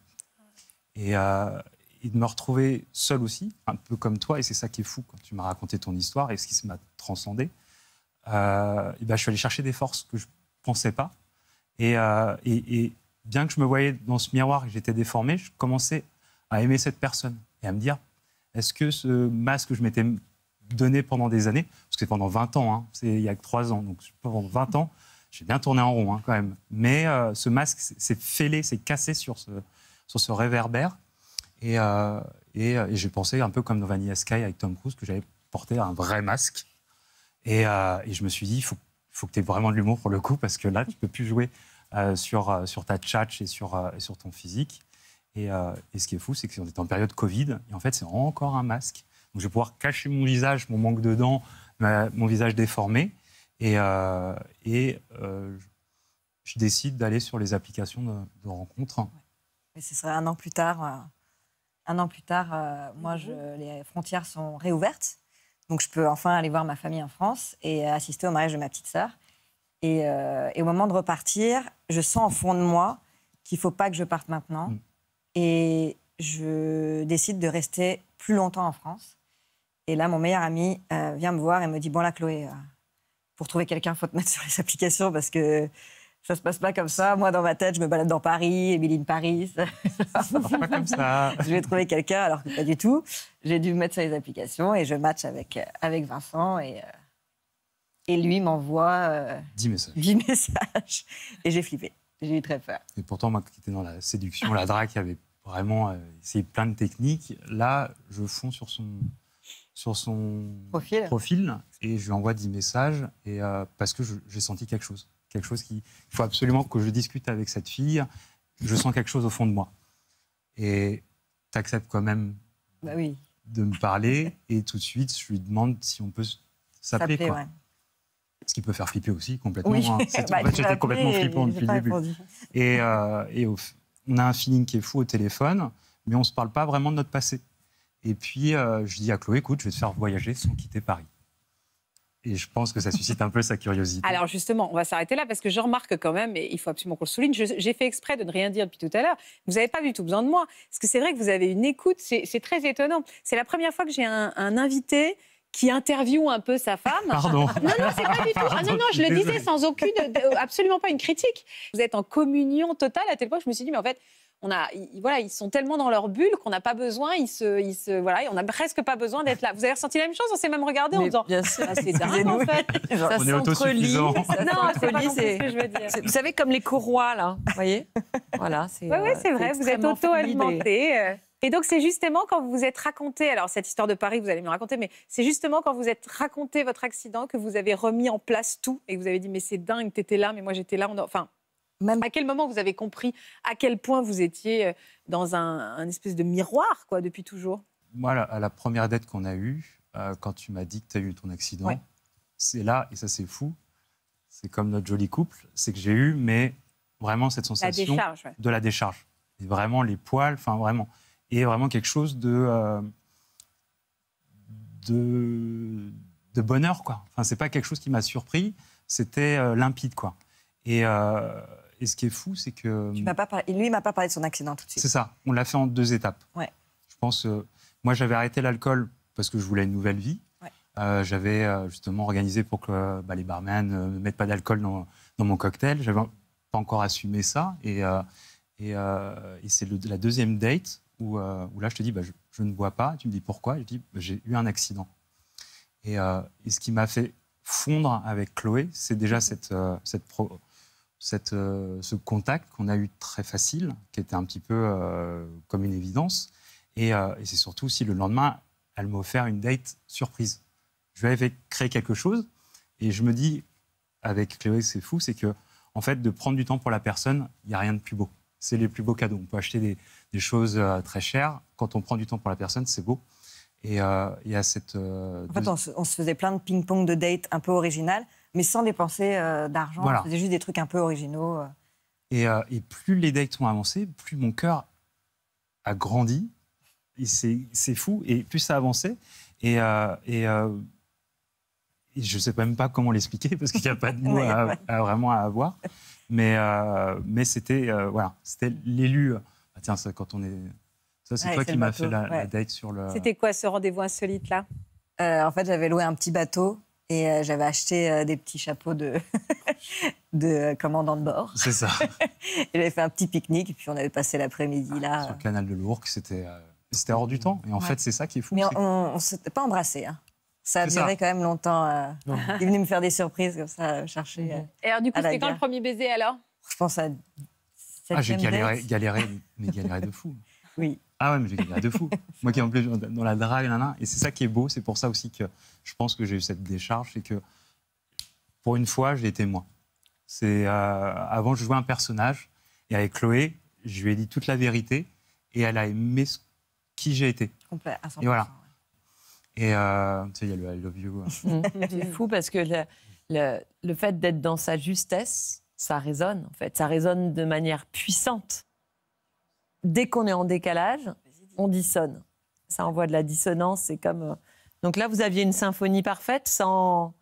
C: Euh, et, de me retrouver seul aussi, un peu comme toi, et c'est ça qui est fou quand tu m'as raconté ton histoire et ce qui m'a transcendé, euh, et ben, je suis allé chercher des forces que je ne pensais pas. Et, bien que je me voyais dans ce miroir et j'étais déformé, je commençais à aimer cette personne et à me dire, est-ce que ce masque que je m'étais donné pendant des années, parce que c'est pendant 20 ans, hein, c'est il y a que 3 ans, donc pendant 20 ans, j'ai bien tourné en rond hein, quand même. Mais euh, ce masque s'est fêlé, s'est cassé sur ce, sur ce réverbère. Et, euh, euh, et, j'ai pensé un peu comme dans Vanilla Sky avec Tom Cruise que j'avais porté un vrai masque. Et, et, je me suis dit, il faut, faut, que tu aies vraiment de l'humour pour le coup, parce que là, tu ne peux plus jouer sur, sur ta tchatch et sur, sur ton physique. Et, ce qui est fou, c'est que on est en période Covid, et en fait, c'est encore un masque je vais pouvoir cacher mon visage, mon manque de dents, mon visage déformé. Et, euh, euh, je décide d'aller sur les applications de, de rencontres.
B: Et ce serait un an plus tard. Euh, un an plus tard, moi, les frontières sont réouvertes. Donc, je peux enfin aller voir ma famille en France et assister au mariage de ma petite sœur. Et, au moment de repartir, je sens au fond de moi qu'il ne faut pas que je parte maintenant. Mm. Et je décide de rester plus longtemps en France et là, mon meilleur ami euh, vient me voir et me dit Bon, là, Chloé, euh, pour trouver quelqu'un, faut te mettre sur les applications parce que ça se passe pas comme ça. Moi, dans ma tête, je me balade dans Paris, Émilie de Paris. ça se passe pas comme ça. je vais trouver quelqu'un, alors que pas du tout. J'ai dû me mettre sur les applications et je match avec, euh, avec Vincent et. et lui m'envoie 10 messages. Et j'ai flippé. J'ai eu très peur.
C: Et pourtant, moi qui étais dans la séduction, la drague, qui avait vraiment essayé plein de techniques. Là, je fonds sur son, sur son profil. et je lui envoie 10 messages et, euh, parce que j'ai senti quelque chose. Quelque chose qui. Il faut absolument que je discute avec cette fille. Je sens quelque chose au fond de moi. Et tu acceptes quand même bah oui. de me parler et tout de suite, je lui demande si on peut s'appeler. quoi Ce qui peut faire flipper aussi complètement. Oui. Hein. Bah, complètement flippant depuis le début. Et, euh, et on a un feeling qui est fou au téléphone, mais on ne se parle pas vraiment de notre passé. Et puis, euh, je dis à Chloé, écoute, je vais te faire voyager sans quitter Paris. Et je pense que ça suscite un peu sa curiosité.
E: Alors justement, on va s'arrêter là parce que je remarque quand même, et il faut absolument qu'on le souligne, j'ai fait exprès de ne rien dire depuis tout à l'heure. Vous n'avez pas du tout besoin de moi. Parce que c'est vrai que vous avez une écoute, c'est très étonnant. C'est la première fois que j'ai un, invité qui interviewe un peu sa femme. Pardon. Non, non, c'est pas du tout. Ah, non, non, je le disais sans aucune, euh, absolument pas une critique. Vous êtes en communion totale à tel point que je me suis dit, mais en fait, on a, ils, voilà, ils sont tellement dans leur bulle qu'on n'a pas besoin, ils se, se, voilà, on n'a presque pas besoin d'être là. Vous avez ressenti la même chose On s'est même regardé en disant, ah, c'est dingue en fait. ça
G: on est Non, c'est ce que je veux dire. Vous savez, comme les courroies là, vous voyez Voilà, c'est. Oui, euh, c'est vrai. Vous êtes auto-alimenté.
E: Et donc, c'est justement quand vous vous êtes raconté, alors cette histoire de Paris, vous allez me raconter, mais c'est justement quand vous êtes raconté votre accident que vous avez remis en place tout et que vous avez dit, mais c'est dingue, t'étais là, mais moi j'étais là. Enfin, à quel moment vous avez compris à quel point vous étiez euh, dans un, espèce de miroir quoi, depuis toujours
C: Moi, à la première dette qu'on a eue, euh, quand tu m'as dit que tu as eu ton accident, c'est là, et ça c'est fou, c'est comme notre joli couple, c'est que j'ai eu, mais vraiment cette sensation de la décharge. vraiment les poils, enfin vraiment. Et vraiment quelque chose de, euh, de, de, bonheur, quoi. Enfin, c'est pas quelque chose qui m'a surpris, c'était limpide, quoi. Et, et ce qui est fou, c'est que. Tu hum,
B: pas Lui, il m'a pas parlé de son accident tout de suite.
C: C'est ça, on l'a fait en deux étapes. Ouais. Je pense. Euh, moi, j'avais arrêté l'alcool parce que je voulais une nouvelle vie. Ouais. Euh, j'avais euh, justement organisé pour que bah, les barman ne mettent pas d'alcool dans, mon cocktail. J'avais pas encore assumé ça. Et, et, c'est la deuxième date où, où, là, je te dis, bah, je, ne bois pas. Tu me dis pourquoi Je dis, bah, j'ai eu un accident. Et, et ce qui m'a fait fondre avec Chloé, c'est déjà mm-hmm. cette, cette pro euh, ce contact qu'on a eu très facile, qui était un petit peu euh, comme une évidence. Et, euh, c'est surtout si le lendemain, elle m'a offert une date surprise. Je vais créer quelque chose et je me dis, avec Chloé, c'est fou, c'est que en fait, de prendre du temps pour la personne, il n'y a rien de plus beau. C'est les plus beaux cadeaux. On peut acheter des, choses très chères. Quand on prend du temps pour la personne, c'est beau. Et il y a cette. en fait, on se, on
B: se faisait plein de ping-pong de dates un peu originales mais sans dépenser euh, d'argent. C'était juste des trucs un peu originaux. Euh.
C: Euh, et, plus les dates ont avancé, plus mon cœur a grandi. c'est fou. Et plus ça a avancé. Et, je ne sais même pas comment l'expliquer parce qu'il n'y a pas de mots à, vraiment à avoir. Mais, mais c'était voilà, c'était l'élu. Ah, tiens, ça, quand on est. Ça, c'est toi qui m'as fait la, la, date sur le. C'était
B: quoi ce rendez-vous insolite là En fait, j'avais loué un petit bateau et euh, j'avais acheté euh, des petits chapeaux de, euh, commandant de bord. C'est ça. j'avais fait un petit pique-nique, et puis on avait passé l'après-midi ah, là. Sur le
C: canal de l'Ourcq, c'était c'était hors du temps. Et en fait, c'est ça qui est fou. Mais
B: on ne s'était pas embrassé. Hein. Ça a duré quand même longtemps. Il venu me faire des surprises comme ça, chercher. Mhm. et alors, du coup, c'était quand le premier baiser
E: alors Je pense à. Cette ah, j'ai galéré, galéré,
C: mais galéré de fou. Oui. Ah ouais, mais j'ai galéré de fou. Moi qui en plus dans la drague, nanana. Et c'est ça qui est beau, c'est pour ça aussi que je pense que j'ai eu cette décharge, c'est que pour une fois, j'ai été moi. C'est euh, avant, je jouais un personnage et avec Chloé, je lui ai dit toute la vérité et elle a aimé qui j'ai été.
G: Complet, à
B: 100%. Et voilà.
C: Et euh, tu sais, il y a le I love you. Euh.
G: c'est mm. fou parce que le fait d'être dans sa justesse, ça résonne en fait. Ça résonne de manière puissante dès qu'on est en décalage, on dissonne. Ça envoie de la dissonance. C'est comme. Euh, donc là, vous aviez une symphonie parfaite, sans.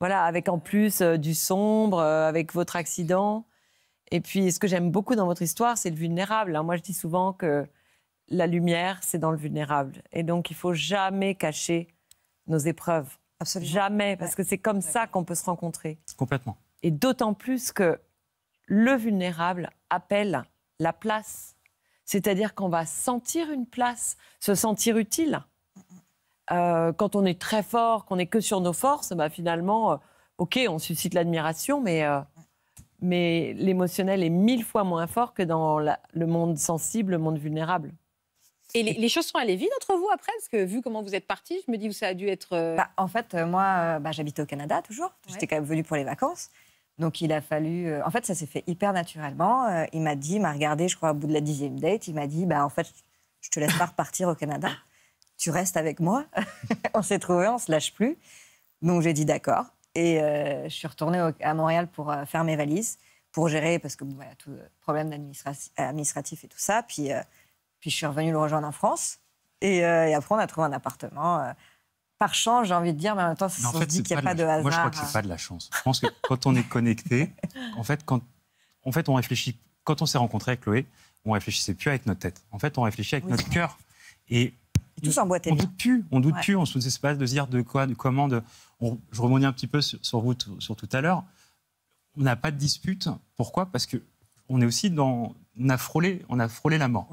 G: Voilà, avec en plus euh, du sombre, euh, avec votre accident. Et puis, ce que j'aime beaucoup dans votre histoire, c'est le vulnérable. Hein. Moi, je dis souvent que la lumière, c'est dans le vulnérable. Et donc, il faut jamais cacher nos épreuves. Absolument. Jamais, parce que c'est comme ça qu'on peut se rencontrer. Complètement. Et d'autant plus que le vulnérable appelle la place c'est-à-dire qu'on va sentir une place, se sentir utile. Euh, quand on est très fort, qu'on est que sur nos forces, bah finalement, euh, ok, on suscite l'admiration, mais, euh, mais l'émotionnel est mille fois moins fort que dans le monde sensible, le monde vulnérable.
B: Et les, choses sont allées vite entre vous après Parce que vu comment vous êtes parti, je me dis que ça a dû être. Bah, en fait, moi, bah, j'habite au Canada toujours. J'étais quand même venue pour les vacances. Donc il a fallu. Euh, en fait, ça s'est fait hyper naturellement. Euh, il m'a dit, il m'a regardé, je crois, au bout de la dixième date, il m'a dit, bah en fait, je te laisse pas repartir au Canada. Tu restes avec moi. on s'est trouvés, on se lâche plus. Donc j'ai dit d'accord. Et euh, je suis retournée à Montréal pour faire mes valises, pour gérer, parce que voilà, tout euh, problème administratif et tout ça. Puis, puis je suis revenue le rejoindre en France. Et, et après, on a trouvé un appartement par chance, j'ai envie de dire, mais en même temps, ça dit qu'il n'y a pas de, hasard. Moi, je crois que n'est
C: pas de la chance. Je pense que quand on est connecté, en fait, quand, en fait, on réfléchit. Quand on s'est rencontré avec Chloé, on réfléchissait plus avec notre tête. En fait, on réfléchit avec notre cœur. Et, tous tout On doute plus, on doute plus, on se laisse pas de dire de quoi, de comment. je remonte un petit peu sur, vous, sur tout à l'heure. On n'a pas de dispute. Pourquoi Parce que on est aussi dans, on a frôlé, on a frôlé la mort.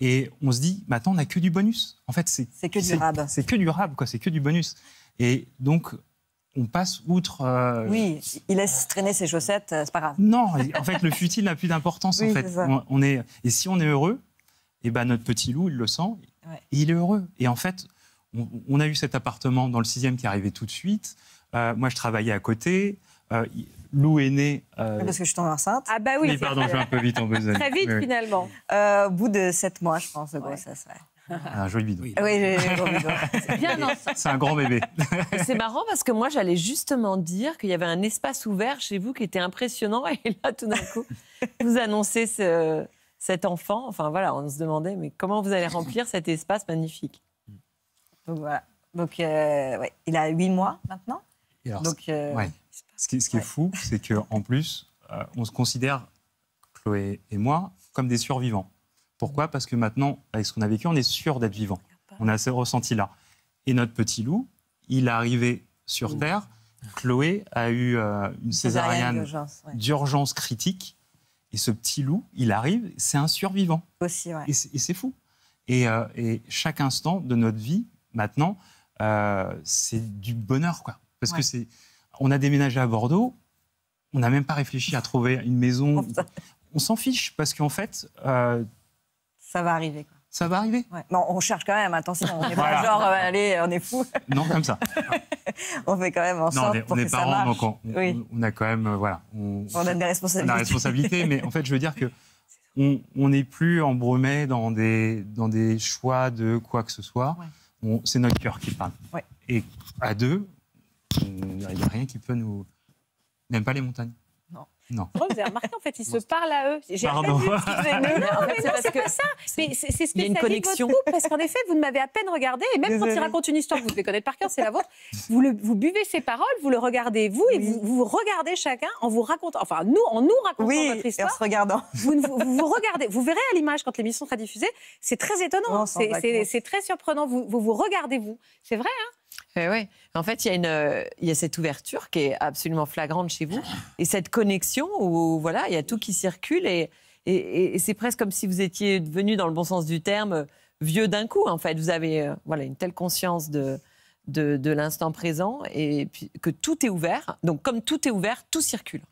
C: Et on se dit, maintenant, on n'a que du bonus. En fait, c'est que du rab. C'est que du rab, quoi. C'est que du bonus. Et donc, on passe outre. Euh, oui,
B: il laisse traîner ses chaussettes, euh, c'est pas grave. Non, en
C: fait, le futile n'a plus d'importance. en fait, on, est et si on est heureux, et eh ben notre petit loup, il le sent, il est heureux. Et en fait, on, a eu cet appartement dans le sixième qui arrivait tout de suite. Euh, moi, je travaillais à côté. Lou est né euh, Parce que
B: je suis enceinte. Ah bah oui. Mais pardon, je vais un peu vite en Très vite finalement. Euh, au bout de sept mois, je pense,
G: ah,
C: Un
F: joli bidouille. Oui, Bien C'est un grand bébé.
G: C'est marrant parce que moi, j'allais justement dire qu'il y avait un espace ouvert chez vous qui était impressionnant. Et là, tout d'un coup, vous annoncez ce, cet enfant. Enfin, voilà, on se demandait, mais comment vous allez remplir cet espace magnifique Donc, voilà. Donc, euh, ouais. il a huit mois maintenant.
C: Donc, ce qui, est fou, c'est qu'en plus, euh, on se considère, Chloé et moi, comme des survivants. Pourquoi Parce que maintenant, avec ce qu'on a vécu, on est sûr d'être vivant. On a ce ressenti-là. Et notre petit loup, il est arrivé sur Terre. Chloé a eu euh, une césarienne d'urgence critique. Et ce petit loup, il arrive, c'est un survivant. Aussi, ouais. Et c'est fou. Euh, et, chaque instant de notre vie, maintenant, c'est du bonheur, quoi. Parce que c'est on a déménagé à Bordeaux, on n'a même pas réfléchi à trouver une maison. on s'en fiche parce qu'en fait. Euh, ça va arriver. Ça va
B: arriver. on cherche quand même, attention, on n'est pas genre, euh, allez, on est fou.
C: non, comme ça. on fait quand même en sorte on est, pour que ça on, a quand même, euh, voilà. On, on, a des responsabilités. On a des responsabilités, mais en fait, je veux dire que on n'est plus embrumé dans des, dans des choix de quoi que ce soit. c'est notre cœur qui parle. Ouais. Et à deux, il n'y a rien qui peut nous. Même pas les montagnes. Non.
B: vous avez
E: remarqué, en fait, ils se parlent à eux. Pardon. non, mais non, c'est pas ça. Mais c'est une connexion. Votre parce qu'en effet, vous ne m'avez à peine regardé. Et même quand il raconte une histoire, vous devez connaître par cœur, c'est la vôtre. Vous, le, vous buvez ses paroles, vous le regardez vous, et vous, vous regardez chacun en vous racontant, enfin, nous, en nous racontant notre histoire. Oui, en se regardant. Vous, vous, vous, regardez. Vous verrez à l'image quand l'émission sera diffusée. C'est très étonnant. C'est très surprenant. Vous vous, regardez vous. C'est vrai, hein
G: eh oui. En fait, euh, il y, a cette ouverture qui est absolument flagrante chez vous et cette connexion où voilà, il y a tout qui circule et, c'est presque comme si vous étiez devenu, dans le bon sens du terme, vieux d'un coup. En fait, vous avez euh, voilà une telle conscience de, l'instant présent et que tout est ouvert. Donc, comme tout est ouvert, tout circule.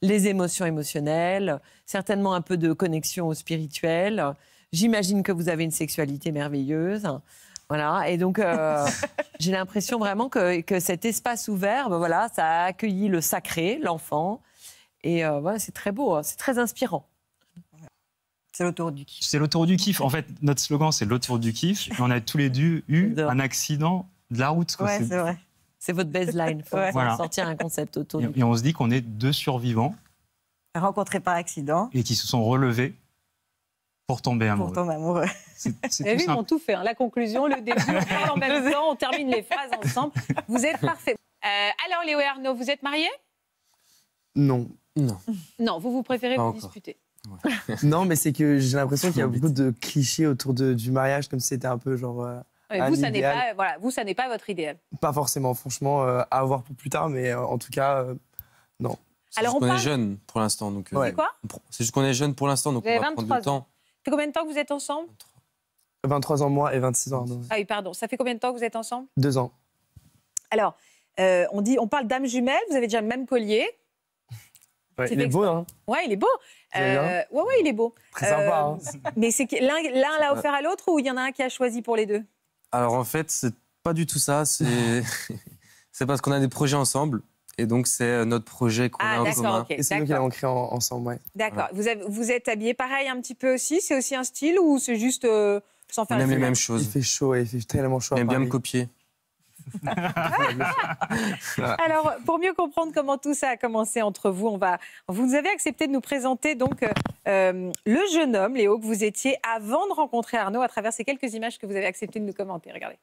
G: Les émotions émotionnelles, certainement un peu de connexion au spirituel. J'imagine que vous avez une sexualité merveilleuse. Voilà, et donc euh, j'ai l'impression vraiment que, cet espace ouvert, ben voilà, ça a accueilli le sacré, l'enfant. Et euh, voilà, c'est très beau, hein. c'est très inspirant.
C: C'est l'autoroute du kiff. C'est l'autoroute du kiff. En fait, notre slogan, c'est l'autour du kiff. on a tous les deux eu un accident de la route. Ouais, c'est
G: vrai. C'est votre baseline. Il faut sortir un concept autour et, et
C: on se dit qu'on est deux survivants.
G: Rencontrés par accident.
C: Et qui se sont relevés pour tomber amoureux.
G: Pour tomber amoureux. Vous
E: ils ont tout fait. La conclusion, le début, on en même temps, on termine les phrases ensemble. Vous êtes parfait. Euh, alors, Léo et Arnaud, vous êtes mariés
D: Non. Non.
E: Non, vous, vous préférez Pas vous disputer.
D: non, mais c'est que j'ai l'impression qu'il y a beaucoup de clichés autour de, du mariage, comme si c'était un peu genre. Euh, vous, ça
E: voilà, vous, ça n'est pas votre idéal.
D: Pas forcément, franchement, euh, à avoir pour plus tard, mais en tout cas, non.
E: Alors on, est jeune
H: pour l'instant, donc.
D: C'est quoi C'est juste qu'on est jeune pour l'instant, donc on va prendre du temps.
E: C'est combien de temps que vous êtes ensemble
D: 23 ans moi et 26 ans Arnaud.
E: Ah oui, pardon. Ça fait combien de temps que vous êtes ensemble Deux ans. Alors, euh, on, dit, on parle d'âme jumelle, vous avez déjà le même collier.
D: Ouais, il est beau, hein
E: Ouais, il est beau. Hein euh, ouais, il est beau. Très sympa. Euh, hein. mais c'est l'un l'a offert à l'autre ou il y en a un qui a choisi pour les deux
H: Alors en fait, c'est pas du tout ça. C'est parce qu'on a des projets ensemble. Et donc, c'est euh, notre projet qu'on ah, a en commun. et c'est nous qui l'avons créé ensemble, ouais.
E: D'accord. Vous, vous, êtes habillé pareil un petit peu aussi C'est aussi un style ou c'est juste... Sans les mêmes
H: choses. Il fait chaud, il fait tellement chaud. bien me copier. Alors,
E: pour mieux comprendre comment tout ça a commencé entre vous, on va, vous nous avez accepté de nous présenter donc euh, euh, le jeune homme, Léo, que vous étiez avant de rencontrer Arnaud à travers ces quelques images que vous avez accepté de nous commenter. Regardez.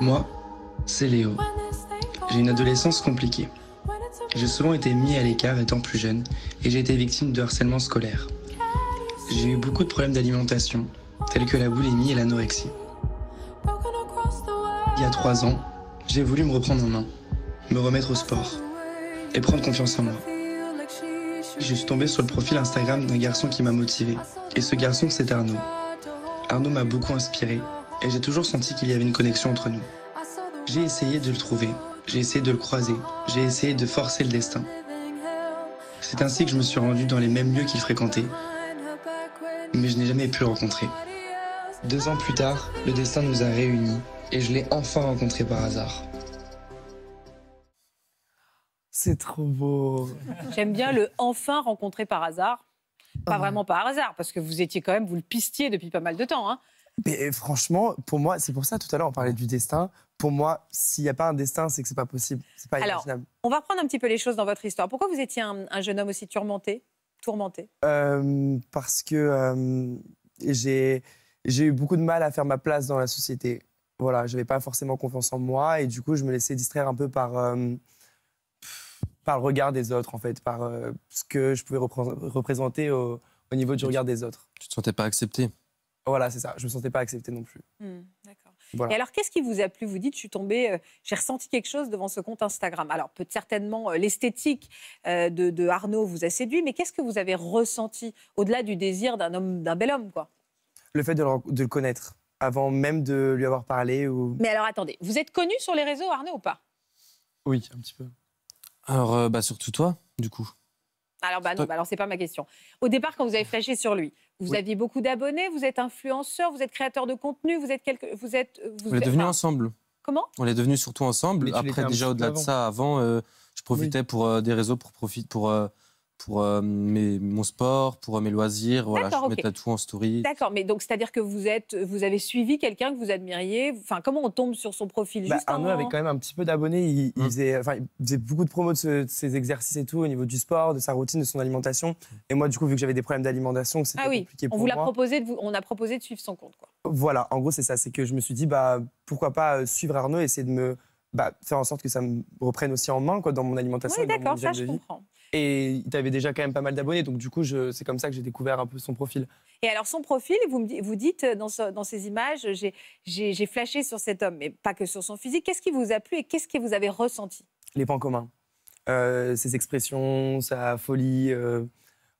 D: Moi, c'est Léo. J'ai une adolescence compliquée. J'ai souvent été mis à l'écart étant plus jeune et j'ai été victime de harcèlement scolaire. J'ai eu beaucoup de problèmes d'alimentation, tels que la boulimie et l'anorexie. Il y a trois ans, j'ai voulu me reprendre en main, me remettre au sport et prendre confiance en moi. Je suis tombé sur le profil Instagram d'un garçon qui m'a motivé. Et ce garçon, c'est Arnaud. Arnaud m'a beaucoup inspiré et j'ai toujours senti qu'il y avait une connexion entre nous. J'ai essayé de le trouver, j'ai essayé de le croiser, j'ai essayé de forcer le destin. C'est ainsi que je me suis rendu dans les mêmes lieux qu'il fréquentait mais je n'ai jamais pu le rencontrer. Deux ans plus tard, le destin nous a réunis et je l'ai enfin rencontré par hasard. C'est trop beau.
E: J'aime bien le enfin rencontré par hasard. Pas ah. vraiment par hasard, parce que vous étiez quand même, vous le pistiez depuis pas mal de temps. Hein.
D: Mais franchement, pour moi, c'est pour ça tout à l'heure on parlait du destin. Pour moi, s'il n'y a pas un destin, c'est que c'est pas possible. C'est pas Alors,
E: on va reprendre un petit peu les choses dans votre histoire. Pourquoi vous étiez un, un jeune homme aussi tourmenté tourmenté
D: euh, Parce que euh, j'ai j'ai eu beaucoup de mal à faire ma place dans la société. Voilà, je n'avais pas forcément confiance en moi et du coup, je me laissais distraire un peu par, euh, par le regard des autres, en fait, par ce que je pouvais représenter au, niveau du regard des autres.
H: Tu ne te sentais pas accepté
D: Voilà, c'est ça. Je ne me sentais pas accepté non plus.
E: Hmm, d'accord. Et alors, qu'est-ce qui vous a plu Vous dites, je suis tombée, euh, j'ai ressenti quelque chose devant ce compte Instagram. Alors, peut être certainement, euh, l'esthétique euh, de, Arnaud vous a séduit, mais qu'est-ce que vous avez ressenti au-delà du désir d'un homme, d'un bel homme, quoi
D: Le fait de le, connaître avant même de lui avoir parlé ou.
E: Mais alors, attendez, vous êtes connu sur les réseaux, Arnaud, ou pas
H: Oui, un petit peu. Alors, bah, surtout toi, du coup.
E: Alors, bah non, bah alors c'est pas ma question. Au départ, quand vous avez flashé sur lui, vous aviez beaucoup d'abonnés, vous êtes influenceur, vous êtes créateur de contenu, vous êtes quelque... vous êtes. Euh, vous... On est devenus ensemble. Comment
H: On est devenus surtout ensemble. Après, déjà au-delà de ça, avant, euh, je profitais pour euh, des réseaux pour profiter pour pour euh, mon sport, pour euh, mes loisirs. Voilà, je okay. tout en story.
E: D'accord, mais donc c'est-à-dire que vous êtes, vous avez suivi quelqu'un que vous admiriez. Enfin, comment on tombe sur son profil bah, Arnaud avait quand même
D: un petit peu d'abonnés. Il, hum. faisait, beaucoup de promos de, ses exercices et tout au niveau du sport, de sa routine, de son alimentation. Et moi, du coup, vu que j'avais des problèmes d'alimentation, c'était ah oui. on vous moi. A
E: proposé de vous, on a proposé de suivre son compte, quoi.
D: Voilà, en gros, c'est ça. C'est que je me suis dit, bah pourquoi pas euh, suivre Arnaud, et essayer de me bah, faire en sorte que ça me reprenne aussi en main quoi, dans mon alimentation. Oui, d'accord, ça, je comprends. Et tu avais déjà quand même pas mal d'abonnés, donc du coup, c'est comme ça que j'ai découvert un peu son profil.
E: Et alors, son profil, vous, vous dites euh, dans, dans ces images, j'ai flashé sur cet homme, mais pas que sur son physique. Qu'est-ce qui vous a plu et qu'est-ce que vous avez ressenti
D: Les points communs. Euh, ses expressions, sa folie, euh,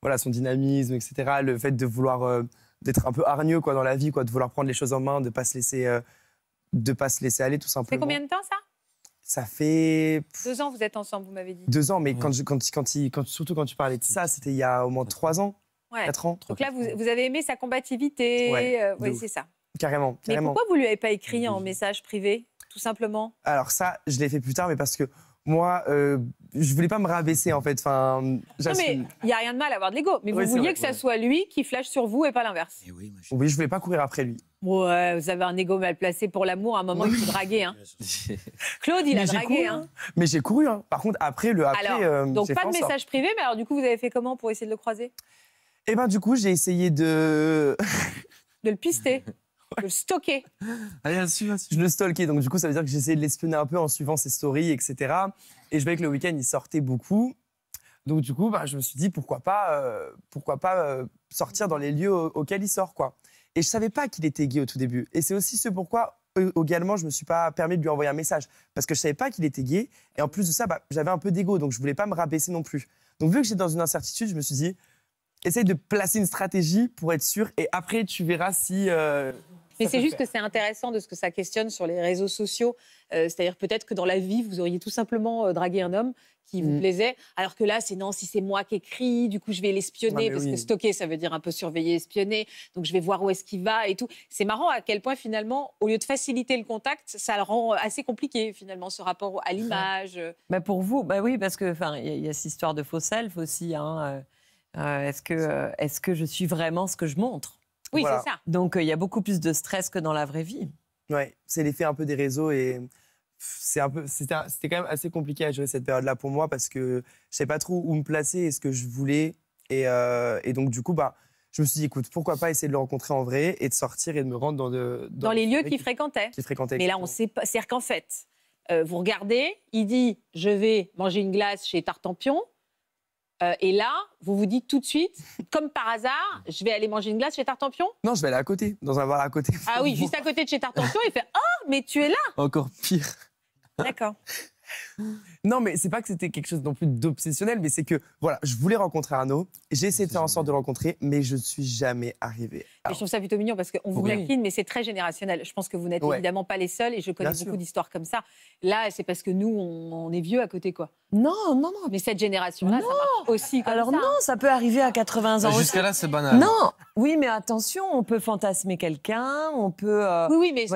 D: voilà, son dynamisme, etc. Le fait de vouloir d'être un peu hargneux quoi, dans la vie, quoi, de vouloir prendre les choses en main, de ne pas, se laisser, de pas se laisser aller, tout simplement. C'est combien de temps ça ça fait.
E: Deux ans, vous êtes ensemble, vous m'avez dit.
D: Deux ans, mais quand, surtout quand tu parlais de ça, c'était il y a au moins trois ans,
E: quatre ans. Donc là, vous, avez aimé sa combativité. oui, euh, c'est ça.
D: Carrément, Mais pourquoi
E: vous ne lui avez pas écrit en message privé, tout simplement
D: Alors ça, je l'ai fait plus tard, mais parce que moi, euh, je voulais pas me rabaisser en fait. Enfin, non, mais
E: il n'y a rien de mal à avoir de l'ego. Mais vous vouliez que ça soit lui qui flash sur vous et pas l'inverse. Eh oui,
D: oui, je voulais pas courir après lui.
E: Ouais, vous avez un ego mal placé pour l'amour. À un moment, il Hein. Claude, il a dragué. hein.
D: Mais j'ai couru. Hein. Par contre, après le après, alors, euh, donc pas de message
E: privé. Mais alors, du coup, vous avez fait comment pour essayer de le croiser
D: Eh ben, du coup, j'ai essayé de
E: de le pister. de le stocker.
D: Allez, Je le stalkais, donc du coup, ça veut dire que j'essayais de l'espionner un peu en suivant ses stories, etc. Et je voyais que le week-end, il sortait beaucoup. Donc du coup, bah, je me suis dit pourquoi pas, euh, pourquoi pas euh, sortir dans les lieux auxquels il sort, quoi. Et je savais pas qu'il était gay au tout début. Et c'est aussi ce pourquoi euh, également je me suis pas permis de lui envoyer un message parce que je savais pas qu'il était gay. Et en plus de ça, bah, j'avais un peu d'ego, donc je voulais pas me rabaisser non plus. Donc vu que j'étais dans une incertitude, je me suis dit, essaye de placer une stratégie pour être sûr, et après tu verras si. Euh, mais c'est juste que
E: c'est intéressant de ce que ça questionne sur les réseaux sociaux. Euh, c'est-à-dire peut-être que dans la vie, vous auriez tout simplement euh, dragué un homme qui vous mm. plaisait, alors que là, c'est non, si c'est moi qui écris, du coup, je vais ah, l'espionner, parce que stocker, ça veut dire un peu surveiller, espionner, donc je vais voir où est-ce qu'il va et tout. C'est marrant à quel point, finalement, au lieu de faciliter le contact, ça le rend euh, assez compliqué, finalement, ce rapport à l'image.
G: Bah pour vous, bah oui, parce que il y, a cette histoire de faux self aussi. Hein, est-ce que, est -ce que je suis vraiment ce que je montre oui, c'est ça. Donc euh, il y a beaucoup plus de stress que dans la vraie vie.
D: Oui, c'est l'effet un peu des réseaux et c'est peu c'était quand même assez compliqué à jouer cette période là pour moi parce que je savais pas trop où me placer et ce que je voulais euh, et, donc du coup bah je me suis dit écoute pourquoi pas essayer de le rencontrer en vrai et de sortir et de me rendre dans dans, les lieux qu'il
E: fréquentait mais là on sait pas c'est qu'en fait euh, vous regardez il dit je vais manger une glace chez Tartampion euh, et là, vous vous dites tout de suite, comme par hasard, je vais aller manger une glace chez
D: Tartampion Non, je vais aller à côté, dans un bar à côté. Ah oui, juste
E: à côté de chez Tartampion, il fait Oh, mais tu es là
D: Encore pire. D'accord. Non, mais c'est pas que c'était quelque chose non plus d'obsessionnel, mais c'est que, voilà, je voulais rencontrer Arnaud, j'ai essayé de faire en sorte de le rencontrer, mais je ne suis jamais arrivée.
E: je trouve ça plutôt mignon parce qu'on vous taquine, mais c'est très générationnel. Je pense que vous n'êtes évidemment pas les seuls et je connais beaucoup d'histoires comme ça. Là,
G: c'est parce que nous, on, est vieux à côté, quoi. Non, non, non. Mais cette génération-là, ça aussi comme Alors non, ça peut arriver à 80 ans. Bah, Jusqu'à
H: là, c'est banal. Non,
G: oui, mais attention, on peut fantasmer quelqu'un, on peut. Euh, oui, oui, mais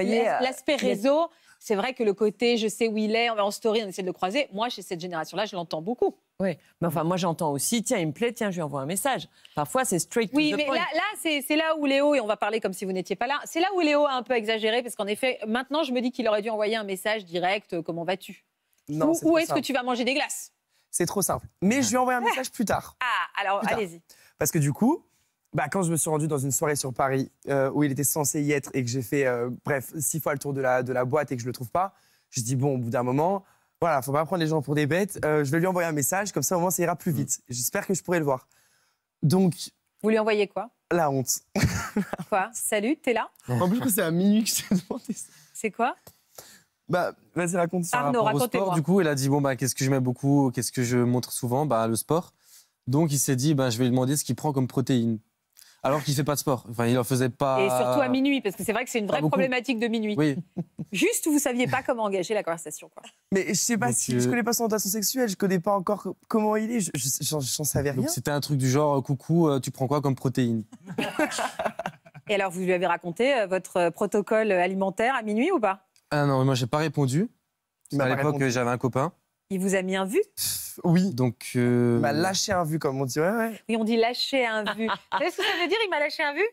G: l'aspect euh, réseau
E: c'est vrai que le côté je sais où il est, on va en story, on essaie de le croiser. Moi, chez cette génération-là, je l'entends beaucoup.
G: Oui, mais enfin, moi j'entends aussi, tiens, il me plaît, tiens, je lui envoie un message. Parfois, c'est straight oui, to the point. Oui,
E: mais là, c'est là où Léo, et on va parler comme si vous n'étiez pas là, c'est là où Léo a un peu exagéré, parce qu'en effet, maintenant, je me dis qu'il aurait dû envoyer un message direct, euh, comment vas-tu
D: Ou, où est-ce que tu vas
E: manger des glaces
D: C'est trop simple. Mais je lui envoie un message plus tard.
E: Ah, alors allez-y.
D: Parce que du coup, bah, quand je me suis rendu dans une soirée sur Paris euh, où il était censé y être et que j'ai fait, euh, bref, six fois le tour de la, de la boîte et que je le trouve pas, je dis bon, au bout d'un moment, voilà, faut pas prendre les gens pour des bêtes. Euh, je vais lui envoyer un message, comme ça au moins ça ira plus mm. vite. J'espère que je pourrai le voir. Donc. Vous lui envoyez quoi La honte.
E: quoi Salut, es là
D: En plus, c'est à minuit que je t'ai demandé
E: ça. C'est quoi
H: bah, vas-y, raconte ça. Arnaud, racontez Du coup, il a dit bon, bah, qu'est-ce que mets beaucoup, qu'est-ce que je montre souvent bah, le sport. Donc, il s'est dit, bah, je vais lui demander ce qu'il prend comme protéines. Alors qu'il ne fait pas de sport. Enfin, il en faisait pas. Et surtout à
E: minuit, parce que c'est vrai que c'est une vraie problématique de minuit. Oui. Juste, vous ne saviez pas comment engager la conversation.
H: Mais je sais pas si. Je euh, connais
D: pas son orientation sexuelle, je ne connais pas encore comment il
H: est, je, n'en savais rien. c'était un truc du genre euh, coucou, euh, tu prends quoi comme protéines
E: Et alors, vous lui avez raconté votre protocole alimentaire à minuit ou pas
H: Ah non, moi, j'ai pas répondu. à l'époque, j'avais un copain.
E: Il vous a mis un vu
H: Oui. Donc. Euh, il m'a lâché un vu, comme on dit. Oui,
E: on dit lâcher un vu. vous savez ce que ça veut dire Il m'a lâché un vu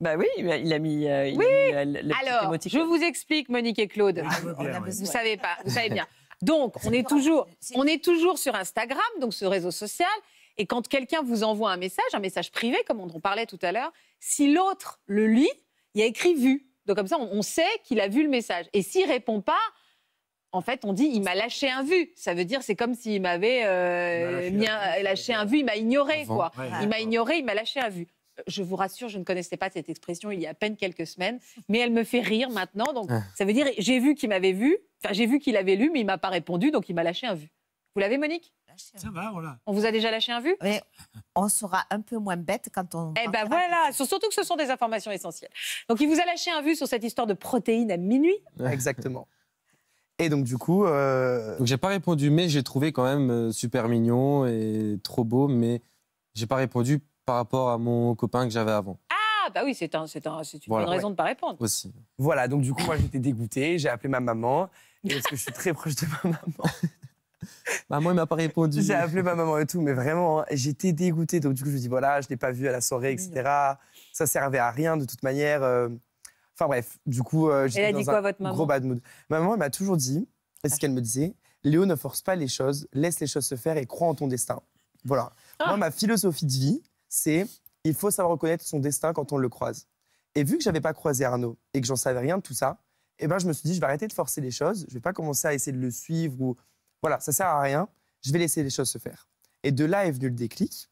G: bah oui, il a mis,
E: euh, oui. Euh, Alors, je vous explique, Monique et Claude. vous savez pas, vous savez bien. Donc, on est, toujours, on est toujours sur Instagram, donc ce réseau social. Et quand quelqu'un vous envoie un message, un message privé, comme on en parlait tout à l'heure, si l'autre le lit, il y a écrit vu. Donc comme ça, on, on sait qu'il a vu le message. Et s'il répond pas, en fait, on dit il m'a lâché un vu. Ça veut dire c'est comme s'il m'avait euh, lâché, un, vu, il m'a ignoré quoi. il m'a ignoré, il m'a lâché un vu. Je vous rassure, je ne connaissais pas cette expression il y a à peine quelques semaines, mais elle me fait rire maintenant. Donc ah. ça veut dire j'ai vu qu'il m'avait vu, enfin j'ai vu qu'il avait lu, mais il m'a pas répondu, donc il m'a lâché un vu. Vous l'avez, Monique ça va, voilà. On vous a déjà lâché un vu on sera un peu moins bête quand on. Eh ben voilà, surtout que ce sont des informations essentielles. Donc il vous a lâché un vu sur cette histoire de protéines à minuit.
D: Exactement.
H: Et donc, du coup. Euh, donc, j'ai pas répondu, mais j'ai trouvé quand même euh, super mignon et trop beau, mais j'ai pas répondu par rapport à mon copain que j'avais avant.
G: Ah, bah
E: oui, c'est un, un, une bonne raison de pas répondre.
H: Aussi. Voilà, donc, du coup, moi, j'étais dégoûté, j'ai appelé ma maman,
D: parce que je suis très proche de ma maman. maman, il m'a pas répondu. J'ai appelé ma maman et tout, mais vraiment, hein, j'étais dégoûté. Donc, du coup, je me dis, voilà, je l'ai pas vu à la soirée, etc. Ça servait à rien, de toute manière. Euh, Enfin bref, du coup, euh, j'étais dans un gros bad mood. Ma maman m'a toujours dit, c'est ce ah. qu'elle me disait, Léo ne force pas les choses, laisse les choses se faire et crois en ton destin. Voilà. Ah. Moi, ma philosophie de vie, c'est il faut savoir reconnaître son destin quand on le croise. Et vu que j'avais pas croisé Arnaud et que j'en savais rien de tout ça, eh ben je me suis dit je vais arrêter de forcer les choses, je vais pas commencer à essayer de le suivre ou voilà, ça sert à rien, je vais laisser les choses se faire. Et de là est venu le déclic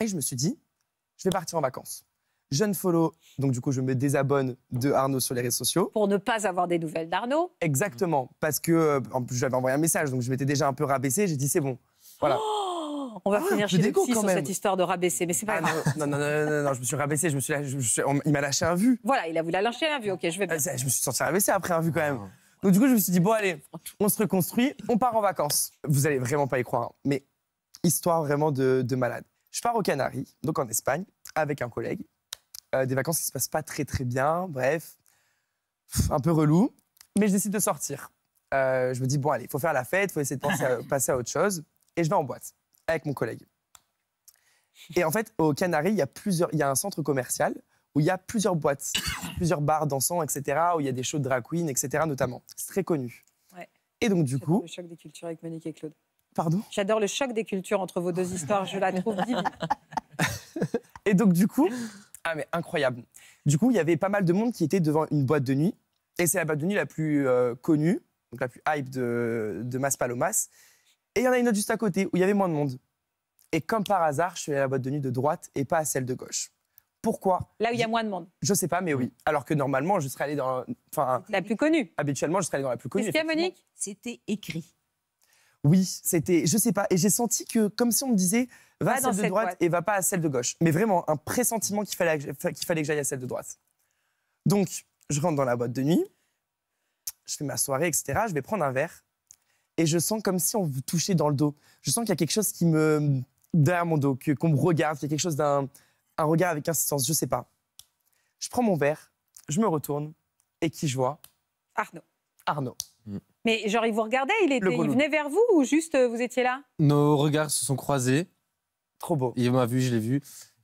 D: et je me suis dit je vais partir en vacances. Je follow, donc du coup, je me désabonne de Arnaud sur les réseaux sociaux. Pour ne pas avoir des nouvelles d'Arnaud. Exactement, parce que euh, en plus, j'avais envoyé un message, donc je m'étais déjà un peu rabaissé. J'ai dit, c'est bon. Voilà. Oh
E: on va ah, finir chez sur cette histoire de rabaisser, mais c'est pas ah, grave.
D: Non, non, non, non, non, je me suis rabaissé, je suis, il m'a lâché un vu. Voilà, il a voulu lâcher un vu, ok, je vais bien. Ah, je me suis senti rabaissé après un vu quand même. Donc du coup, je me suis dit, bon allez, on se reconstruit, on part en vacances. Vous allez vraiment pas y croire, hein, mais histoire vraiment de, de malade. Je pars aux Canaries, donc en Espagne, avec un collègue. Euh, des vacances qui se passent pas très très bien, bref, un peu relou. Mais je décide de sortir. Euh, je me dis, bon, allez, il faut faire la fête, il faut essayer de passer à autre chose. Et je vais en boîte avec mon collègue. Et en fait, au Canary, il y a, plusieurs, il y un centre commercial où il y a plusieurs boîtes, plusieurs bars dansants, etc., où il y a des shows de drag queen, etc., notamment. C'est très connu. Et donc, du coup. Le choc des cultures avec Monique et Claude. Pardon J'adore le choc des cultures entre
G: vos deux histoires, je la trouve divine.
D: et donc, du coup, ah, mais incroyable. Du coup, il y avait pas mal de monde qui était devant une boîte de nuit. Et c'est la boîte de nuit la plus euh, connue, donc la plus hype de, de Mas Palomas. Et il y en a une autre juste à côté où il y avait moins de monde. Et comme par hasard, je suis à la boîte de nuit de droite et pas à celle de gauche. Pourquoi Là où il y a moins de monde. Je sais pas, mais oui. Alors que normalement, je serais allé dans. Enfin, la plus connue. Habituellement, je serais allé dans la plus connue. Qu'est-ce
A: Monique C'était écrit.
D: Oui, c'était. Je sais pas. Et j'ai senti que, comme si on me disait, va, ah, à celle de droite, et va pas à celle de gauche. Mais vraiment, un pressentiment qu'il fallait, qu'il fallait que j'aille à celle de droite. Donc, je rentre dans la boîte de nuit, je fais ma soirée, etc. Je vais prendre un verre et je sens comme si on me touchait dans le dos. Je sens qu'il y a quelque chose qui me. derrière mon dos, qu'on me regarde, qu'il y a quelque chose d'un un regard avec insistance, je sais pas. Je prends mon verre, je me retourne et qui je vois Arnaud. Arnaud. Mm.
E: Mais genre, il vous regardait, il, était, il venait vers vous ou juste euh, vous étiez là
H: Nos regards se sont croisés. Trop beau. Il m'a vu, je l'ai vu.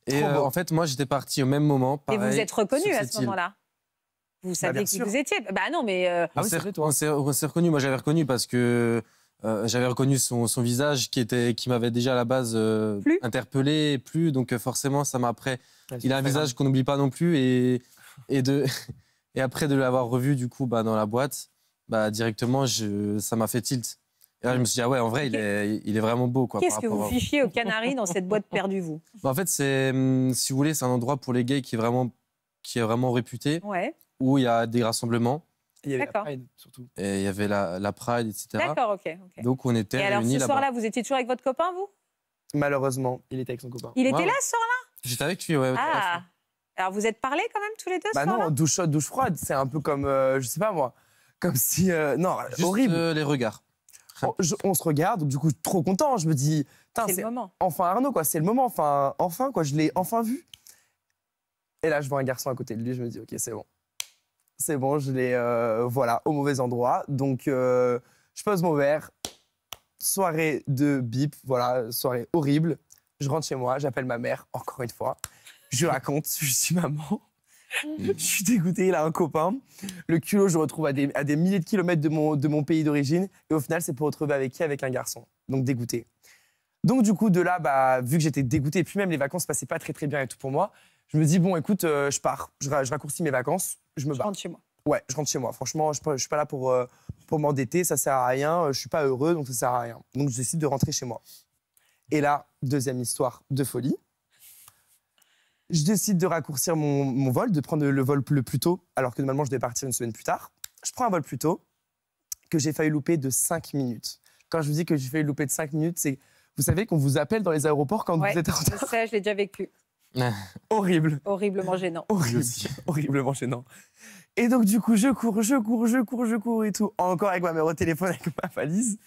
H: Et euh, en fait, moi, j'étais parti au même moment. et vous êtes reconnu à ce moment-là Vous bah, saviez qui vous
E: étiez Bah non, mais. Euh, ah
H: on s'est reconnu. Moi, j'avais reconnu parce que euh, j'avais reconnu son, visage qui, était, qui m'avait déjà à la base interpellé, plus. Donc, forcément, ça m'a après. il a un visage qu'on n'oublie pas non plus. Et, et, de, et après de l'avoir revu, du coup, bah, dans la boîte, bah, directement, je, ça m'a fait tilt. Ah, je me suis dit, ah ouais, en vrai, il est, il est vraiment beau. Quoi, Qu'est-ce que vous fichiez
E: aux Canaries dans cette boîte perdue, vous
H: bah, En fait, c'est, hum, si vous voulez, c'est un endroit pour les gays qui est vraiment, qui est vraiment réputé, ouais. où il y a des rassemblements.
D: Et il y avait la Pride,
H: surtout. Et il y avait la, la Pride, etc. D'accord, ok. Donc, on était Et alors, ce soir-là,
E: vous étiez toujours avec votre copain, vous
H: Malheureusement, il était avec son copain. Il était là, ce
E: soir-là
D: J'étais avec lui,
H: ouais.
E: Ah. Alors, vous êtes parlé quand même tous les deux Bah non,
D: douche chaude, douche froide, c'est un peu comme, euh, je sais pas moi, comme si. Euh, non, Juste horrible. Euh, les regards on, se regarde, du coup, trop content. Je me dis, c'est enfin Arnaud, quoi, c'est le moment, enfin, enfin, quoi, je l'ai enfin vu. Et là, je vois un garçon à côté de lui, je me dis, ok, c'est bon. C'est bon, je l'ai, euh, voilà, au mauvais endroit. Donc, euh, je pose mon verre. Soirée de bip, voilà, soirée horrible. Je rentre chez moi, j'appelle ma mère, encore une fois. Je raconte, je suis maman, je suis dégoûté, il a un copain. Le culot, je le retrouve à des, milliers de kilomètres de mon, pays d'origine. Et au final, c'est pour retrouver avec qui Avec un garçon. Donc dégoûté. Donc du coup, de là, bah, vu que j'étais dégoûté, et puis même les vacances passaient pas très très bien et tout pour moi, je me dis, bon, écoute, euh, je pars, je, raccourcis mes vacances, je me bats. Je rentre chez moi. Ouais, je rentre chez moi. Franchement, je, ne suis pas là pour, euh, pour m'endetter, ça sert à rien, je suis pas heureux, donc ça sert à rien. Donc je décide de rentrer chez moi. Et là, deuxième histoire de folie. Je décide de raccourcir mon, vol, de prendre le vol le plus tôt, alors que normalement je devais partir une semaine plus tard. Je prends un vol plus tôt, que j'ai failli louper de 5 minutes. Quand je vous dis que j'ai failli louper de 5 minutes, c'est. Vous savez qu'on vous appelle dans les aéroports quand vous êtes en retard.
E: Ça, je l'ai déjà vécu.
D: Horrible.
E: Horriblement gênant. Horrible,
D: horriblement gênant. Et donc, du coup, je cours, je cours, je cours, je cours et tout. Encore avec ma mère au téléphone, avec ma valise.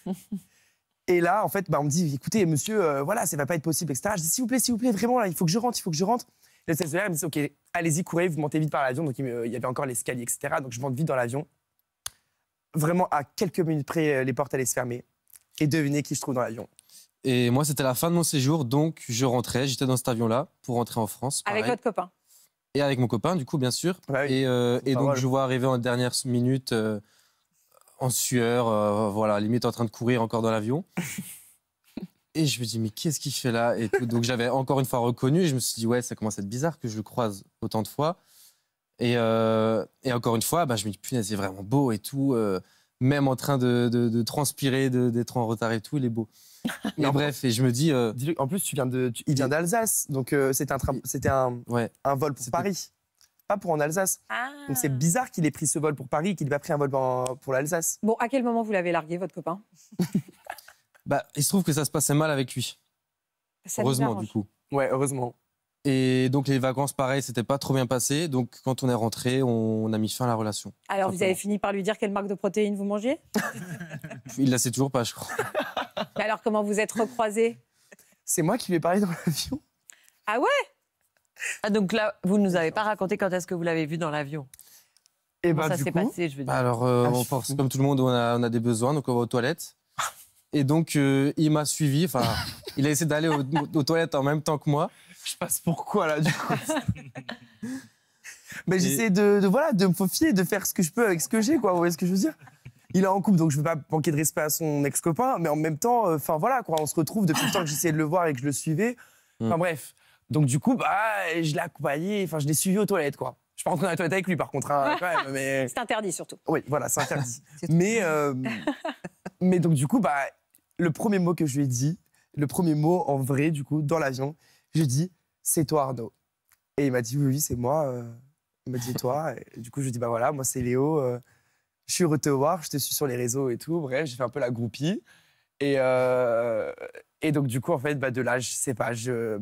D: et là, en fait, bah, on me dit écoutez, monsieur, euh, voilà, ça va pas être possible, etc. Je dis s'il vous plaît, s'il vous plaît, vraiment, là, il faut que je rentre, il faut que je rentre. Le me dit « OK, allez-y, courez, vous montez vite par l'avion. Donc il euh, y avait encore l'escalier, etc. Donc je monte vite dans l'avion. Vraiment, à quelques minutes près, euh, les portes allaient se fermer. Et devinez qui se trouve dans l'avion.
H: Et moi, c'était la fin de mon séjour, donc je rentrais, j'étais dans cet avion-là pour rentrer en France. Avec votre copain Et avec mon copain, du coup, bien sûr. Euh, et, donc, je vois arriver en dernière minute, en sueur, voilà, limite en train de courir encore dans l'avion. Et je me dis, mais qu'est-ce qu'il fait là et Donc j'avais encore une fois reconnu. Et je me suis dit, ouais, ça commence à être bizarre que je le croise autant de fois. Et, euh, encore une fois, bah, je me dis, punaise, c'est vraiment beau et tout. Euh, même en train de, transpirer, d'être en retard et tout, il est beau. Mais bref, et je me dis. Euh,
D: en plus, tu viens de, il vient d'Alsace. Donc c'était un, un, un vol pour Paris. Pas pour en Alsace. Ah. Donc c'est bizarre qu'il ait pris ce vol pour Paris et qu'il n'ait pas pris un vol pour l'Alsace. Bon, à
E: quel moment vous l'avez largué, votre copain
H: Bah, il se trouve que ça se passait mal avec lui.
E: heureusement, du hein. coup.
H: Ouais, heureusement. Et donc les vacances, pareil, c'était pas trop bien passé. Donc quand on est rentré, on a mis fin à la relation.
E: Alors vous avez fini par lui dire quelle marque de protéines vous mangez
H: Il la sait toujours pas, je crois.
G: alors comment vous êtes recroisés C'est moi qui lui ai parlé dans l'avion. Ah ouais ah, donc là, vous ne nous avez pas raconté quand est-ce que vous l'avez vu dans l'avion Et eh ben, bah, ça s'est passé, je veux dire. Bah, alors euh,
H: ah, comme tout le monde, on a, on a des besoins, donc on va aux toilettes. Et donc, euh, il m'a suivi. Enfin, il a essayé d'aller aux, toilettes en même temps que moi. Je passe pourquoi là, du coup
D: Mais j'essaie de, voilà, de me faufiler, de faire ce que je peux avec ce que j'ai, quoi. Vous voyez ce que je veux dire il est en couple, donc je ne veux pas manquer de respect à son ex-copain, mais en même temps, euh, enfin voilà, quoi, on se retrouve depuis le temps que j'essayais de le voir et que je le suivais. Hmm. Enfin bref. Donc du coup, bah, je l'ai accompagné, enfin je l'ai suivi aux toilettes, quoi. Je suis pas rentré dans les toilettes avec lui, par contre, hein,
E: mais... C'est interdit, surtout.
D: Oui, voilà, c'est interdit. mais... Euh, mais donc, du coup, bah, le premier mot que je lui ai dit, le premier mot en vrai, du coup, dans l'avion, j'ai dit C'est toi, Arnaud. Et il m'a dit Oui, c'est moi. Euh. Il m'a dit Toi. du coup, je lui ai dit Bah voilà, moi, c'est Léo. Euh. Je suis heureux voir. Je te suis sur les réseaux et tout. Bref, j'ai fait un peu la groupie. Et, euh, et donc, du coup, en fait, bah, de
H: là, je sais pas, je,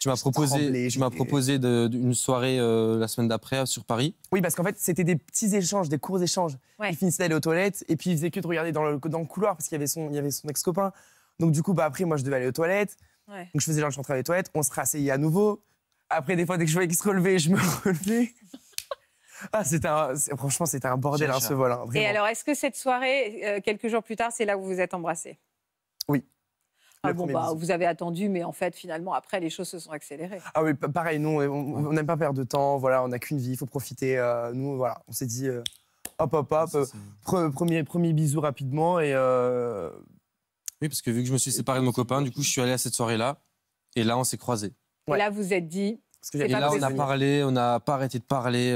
H: tu m'as proposé, une proposé une soirée euh, la semaine d'après sur Paris.
D: Oui, parce qu'en fait, c'était des petits échanges, des courts échanges. Il finissait d'aller aux toilettes et puis il faisait que de regarder dans le, couloir parce qu'il y avait son, y avait son ex-copain. Donc du coup, bah, après, moi, je devais aller aux toilettes. Donc je faisais genre, je rentrais aux toilettes, on se rasseyait à nouveau. Après, des fois, dès que je voyais qu'il se relevait, je me relevais. Ah, c'était franchement, c'était un bordel, hein, ce vol. Hein, et alors,
E: est-ce que cette soirée, euh, quelques jours plus tard, c'est là où vous vous êtes embrassés Oui.
D: Bah, vous
E: avez attendu, mais en fait, finalement, après, les choses se sont accélérées.
D: Ah oui, pareil, non, on n'aime pas perdre de temps. Voilà, on n'a qu'une vie, il faut profiter. Euh, nous, voilà, on s'est dit, euh, hop, hop, hop, euh, premier, premier
H: bisou rapidement. Et, Oui, parce que vu que je me suis séparé de mon copain, du coup, je suis allé à cette soirée-là. Et là, on s'est croisés.
E: là, vous êtes dit. et là, on a
H: parlé, on n'a pas arrêté de parler,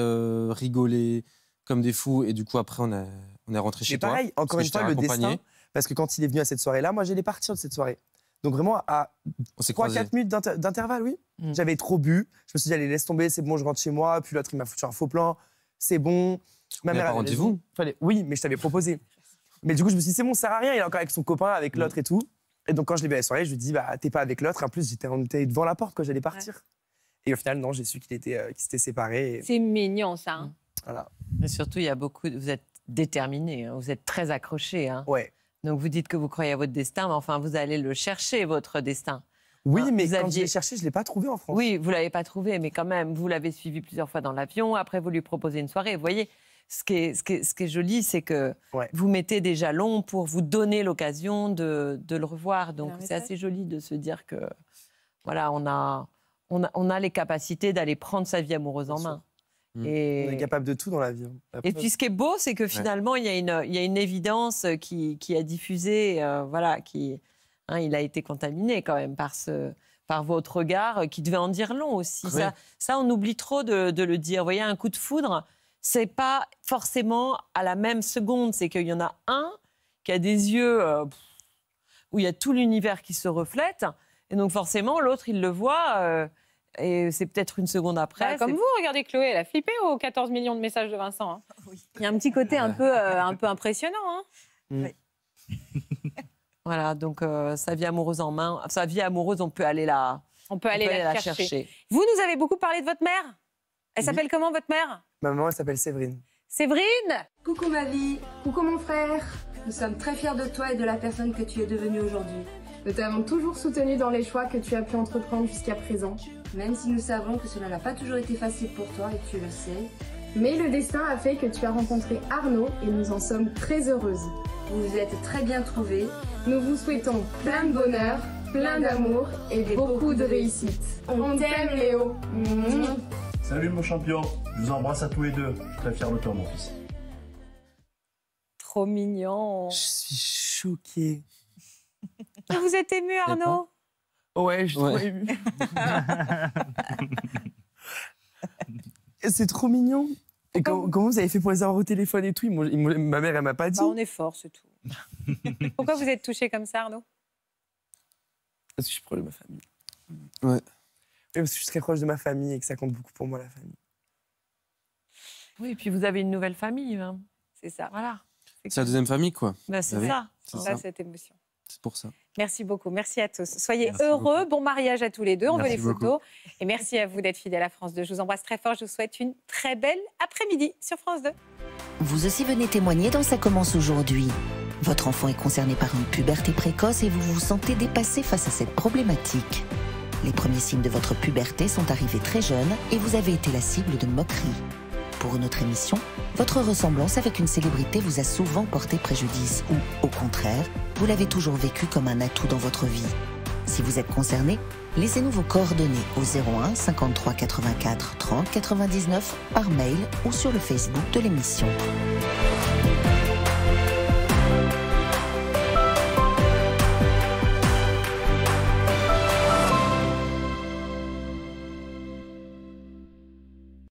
H: rigoler comme des fous. Et du coup, après, on est, on est rentré chez mais pareil, pareil, encore une fois, le destin.
D: Parce que quand il est venu à cette soirée-là, moi, j'allais partir de cette soirée. Donc vraiment, à 3-4 minutes d'intervalle, oui. Mm. J'avais trop bu. Je me suis dit, allez, laisse tomber, c'est bon, je rentre chez moi. Puis l'autre, il m'a foutu un faux plan. C'est bon. Ma mère un rendez-vous Oui, mais je t'avais proposé. mais du coup, je me suis dit, c'est bon, ça sert à rien. Il est encore avec son copain, avec mm. l'autre et tout. Et donc, quand je l'ai vu à la soirée, je lui ai dit, bah, t'es pas avec l'autre. En plus, j'étais devant la porte quand j'allais partir. Et au final, non, j'ai su qu'il était euh, s'était s'étaient C'est
G: mignon, ça. Hein. Mm.
D: voilà. Et surtout, il y a beaucoup. Vous êtes
G: déterminé, hein. vous êtes très accroché. Hein. Ouais. Donc vous dites que vous croyez à votre destin, mais enfin vous allez le chercher, votre destin.
D: Oui, hein, mais vous quand je l'ai
G: cherché, je ne l'ai pas trouvé en France. Oui, vous ne l'avez pas trouvé, mais quand même, vous l'avez suivi plusieurs fois dans l'avion, après vous lui proposez une soirée, vous voyez ce qui est, ce qui joli, c'est que vous mettez des jalons pour vous donner l'occasion de, le revoir. Donc c'est assez joli de se dire que voilà, on a, on a, les capacités d'aller prendre sa vie amoureuse en main.
D: Mm. On est capable de tout dans la vie. Hein. et puis ce qui est
G: beau, c'est que finalement, il, y a une, il y a une évidence euh, qui, qui a diffusé, euh, voilà, qui, hein, il a été contaminé quand même par, ce, par votre regard euh, qui devait en dire long aussi. Ça, on oublie trop de, le dire. Vous voyez, un coup de foudre, c'est pas forcément à la même seconde. C'est qu'il y en a un qui a des yeux où il y a tout l'univers qui se reflète. Et donc forcément, l'autre, il le voit. Et c'est peut-être une seconde après. Bah, comme vous,
E: regardez Chloé, elle a flippé aux 14 millions de messages de Vincent. Hein. Il y a un petit côté un peu, euh, un peu impressionnant. Hein.
G: Mm. voilà, donc euh, sa vie amoureuse en main. Sa vie amoureuse, on peut aller la, on peut aller, la, chercher. Vous nous avez beaucoup parlé de votre mère. Elle s'appelle comment votre mère
D: Ma bah, maman, elle s'appelle Séverine.
E: Séverine Coucou ma vie, coucou mon frère. Nous sommes très fiers de toi et de la personne que tu es devenue aujourd'hui. Nous t'avons toujours soutenu dans les choix que tu as pu entreprendre jusqu'à présent. Même si nous savons que cela n'a pas toujours été facile pour toi et que tu le sais. Mais le destin a fait que tu as rencontré Arnaud et nous en sommes très heureuses. Vous vous êtes très bien trouvés. Nous vous souhaitons plein de bonheur, plein d'amour et beaucoup de réussite. On t'aime Léo.
D: Salut mon champion, je vous embrasse à tous les deux. Très fier de toi mon fils. Trop mignon. Je suis choquée.
E: Ah, vous êtes ému, Arnaud
D: Ouais, je suis trop ému. c'est trop mignon. Et comment vous avez fait pour les avoir au téléphone et tout Ma mère, elle m'a pas dit. Bah, on est
E: fort, c'est tout. Pourquoi vous êtes touché comme ça, Arnaud
D: Parce que je suis proche de ma famille. Ouais. parce que je suis très proche de ma famille et que ça compte beaucoup pour moi, la famille.
G: Oui, et puis vous avez une nouvelle famille. Hein. C'est ça. Voilà.
H: C'est la deuxième famille, quoi. Bah, c'est ça. C'est ça. cette émotion. C'est pour ça.
G: Merci beaucoup. Merci à tous. Soyez
E: heureux. Bon mariage à tous les deux. On veut les photos. Et merci à vous d'être fidèles à France 2. Je vous embrasse très fort. Je vous souhaite une très belle après-midi sur France 2.
I: Vous aussi venez témoigner dans Ça commence aujourd'hui. Votre enfant est concerné par une puberté précoce et vous vous sentez dépassé face à cette problématique. Les premiers signes de votre puberté sont arrivés très jeunes et vous avez été la cible de moqueries. Pour notre émission, votre ressemblance avec une célébrité vous a souvent porté préjudice ou, au contraire, vous l'avez toujours vécu comme un atout dans votre vie. Si vous êtes concerné, laissez-nous vos coordonnées au 01 53 84 30 99 par mail ou sur le Facebook de l'émission.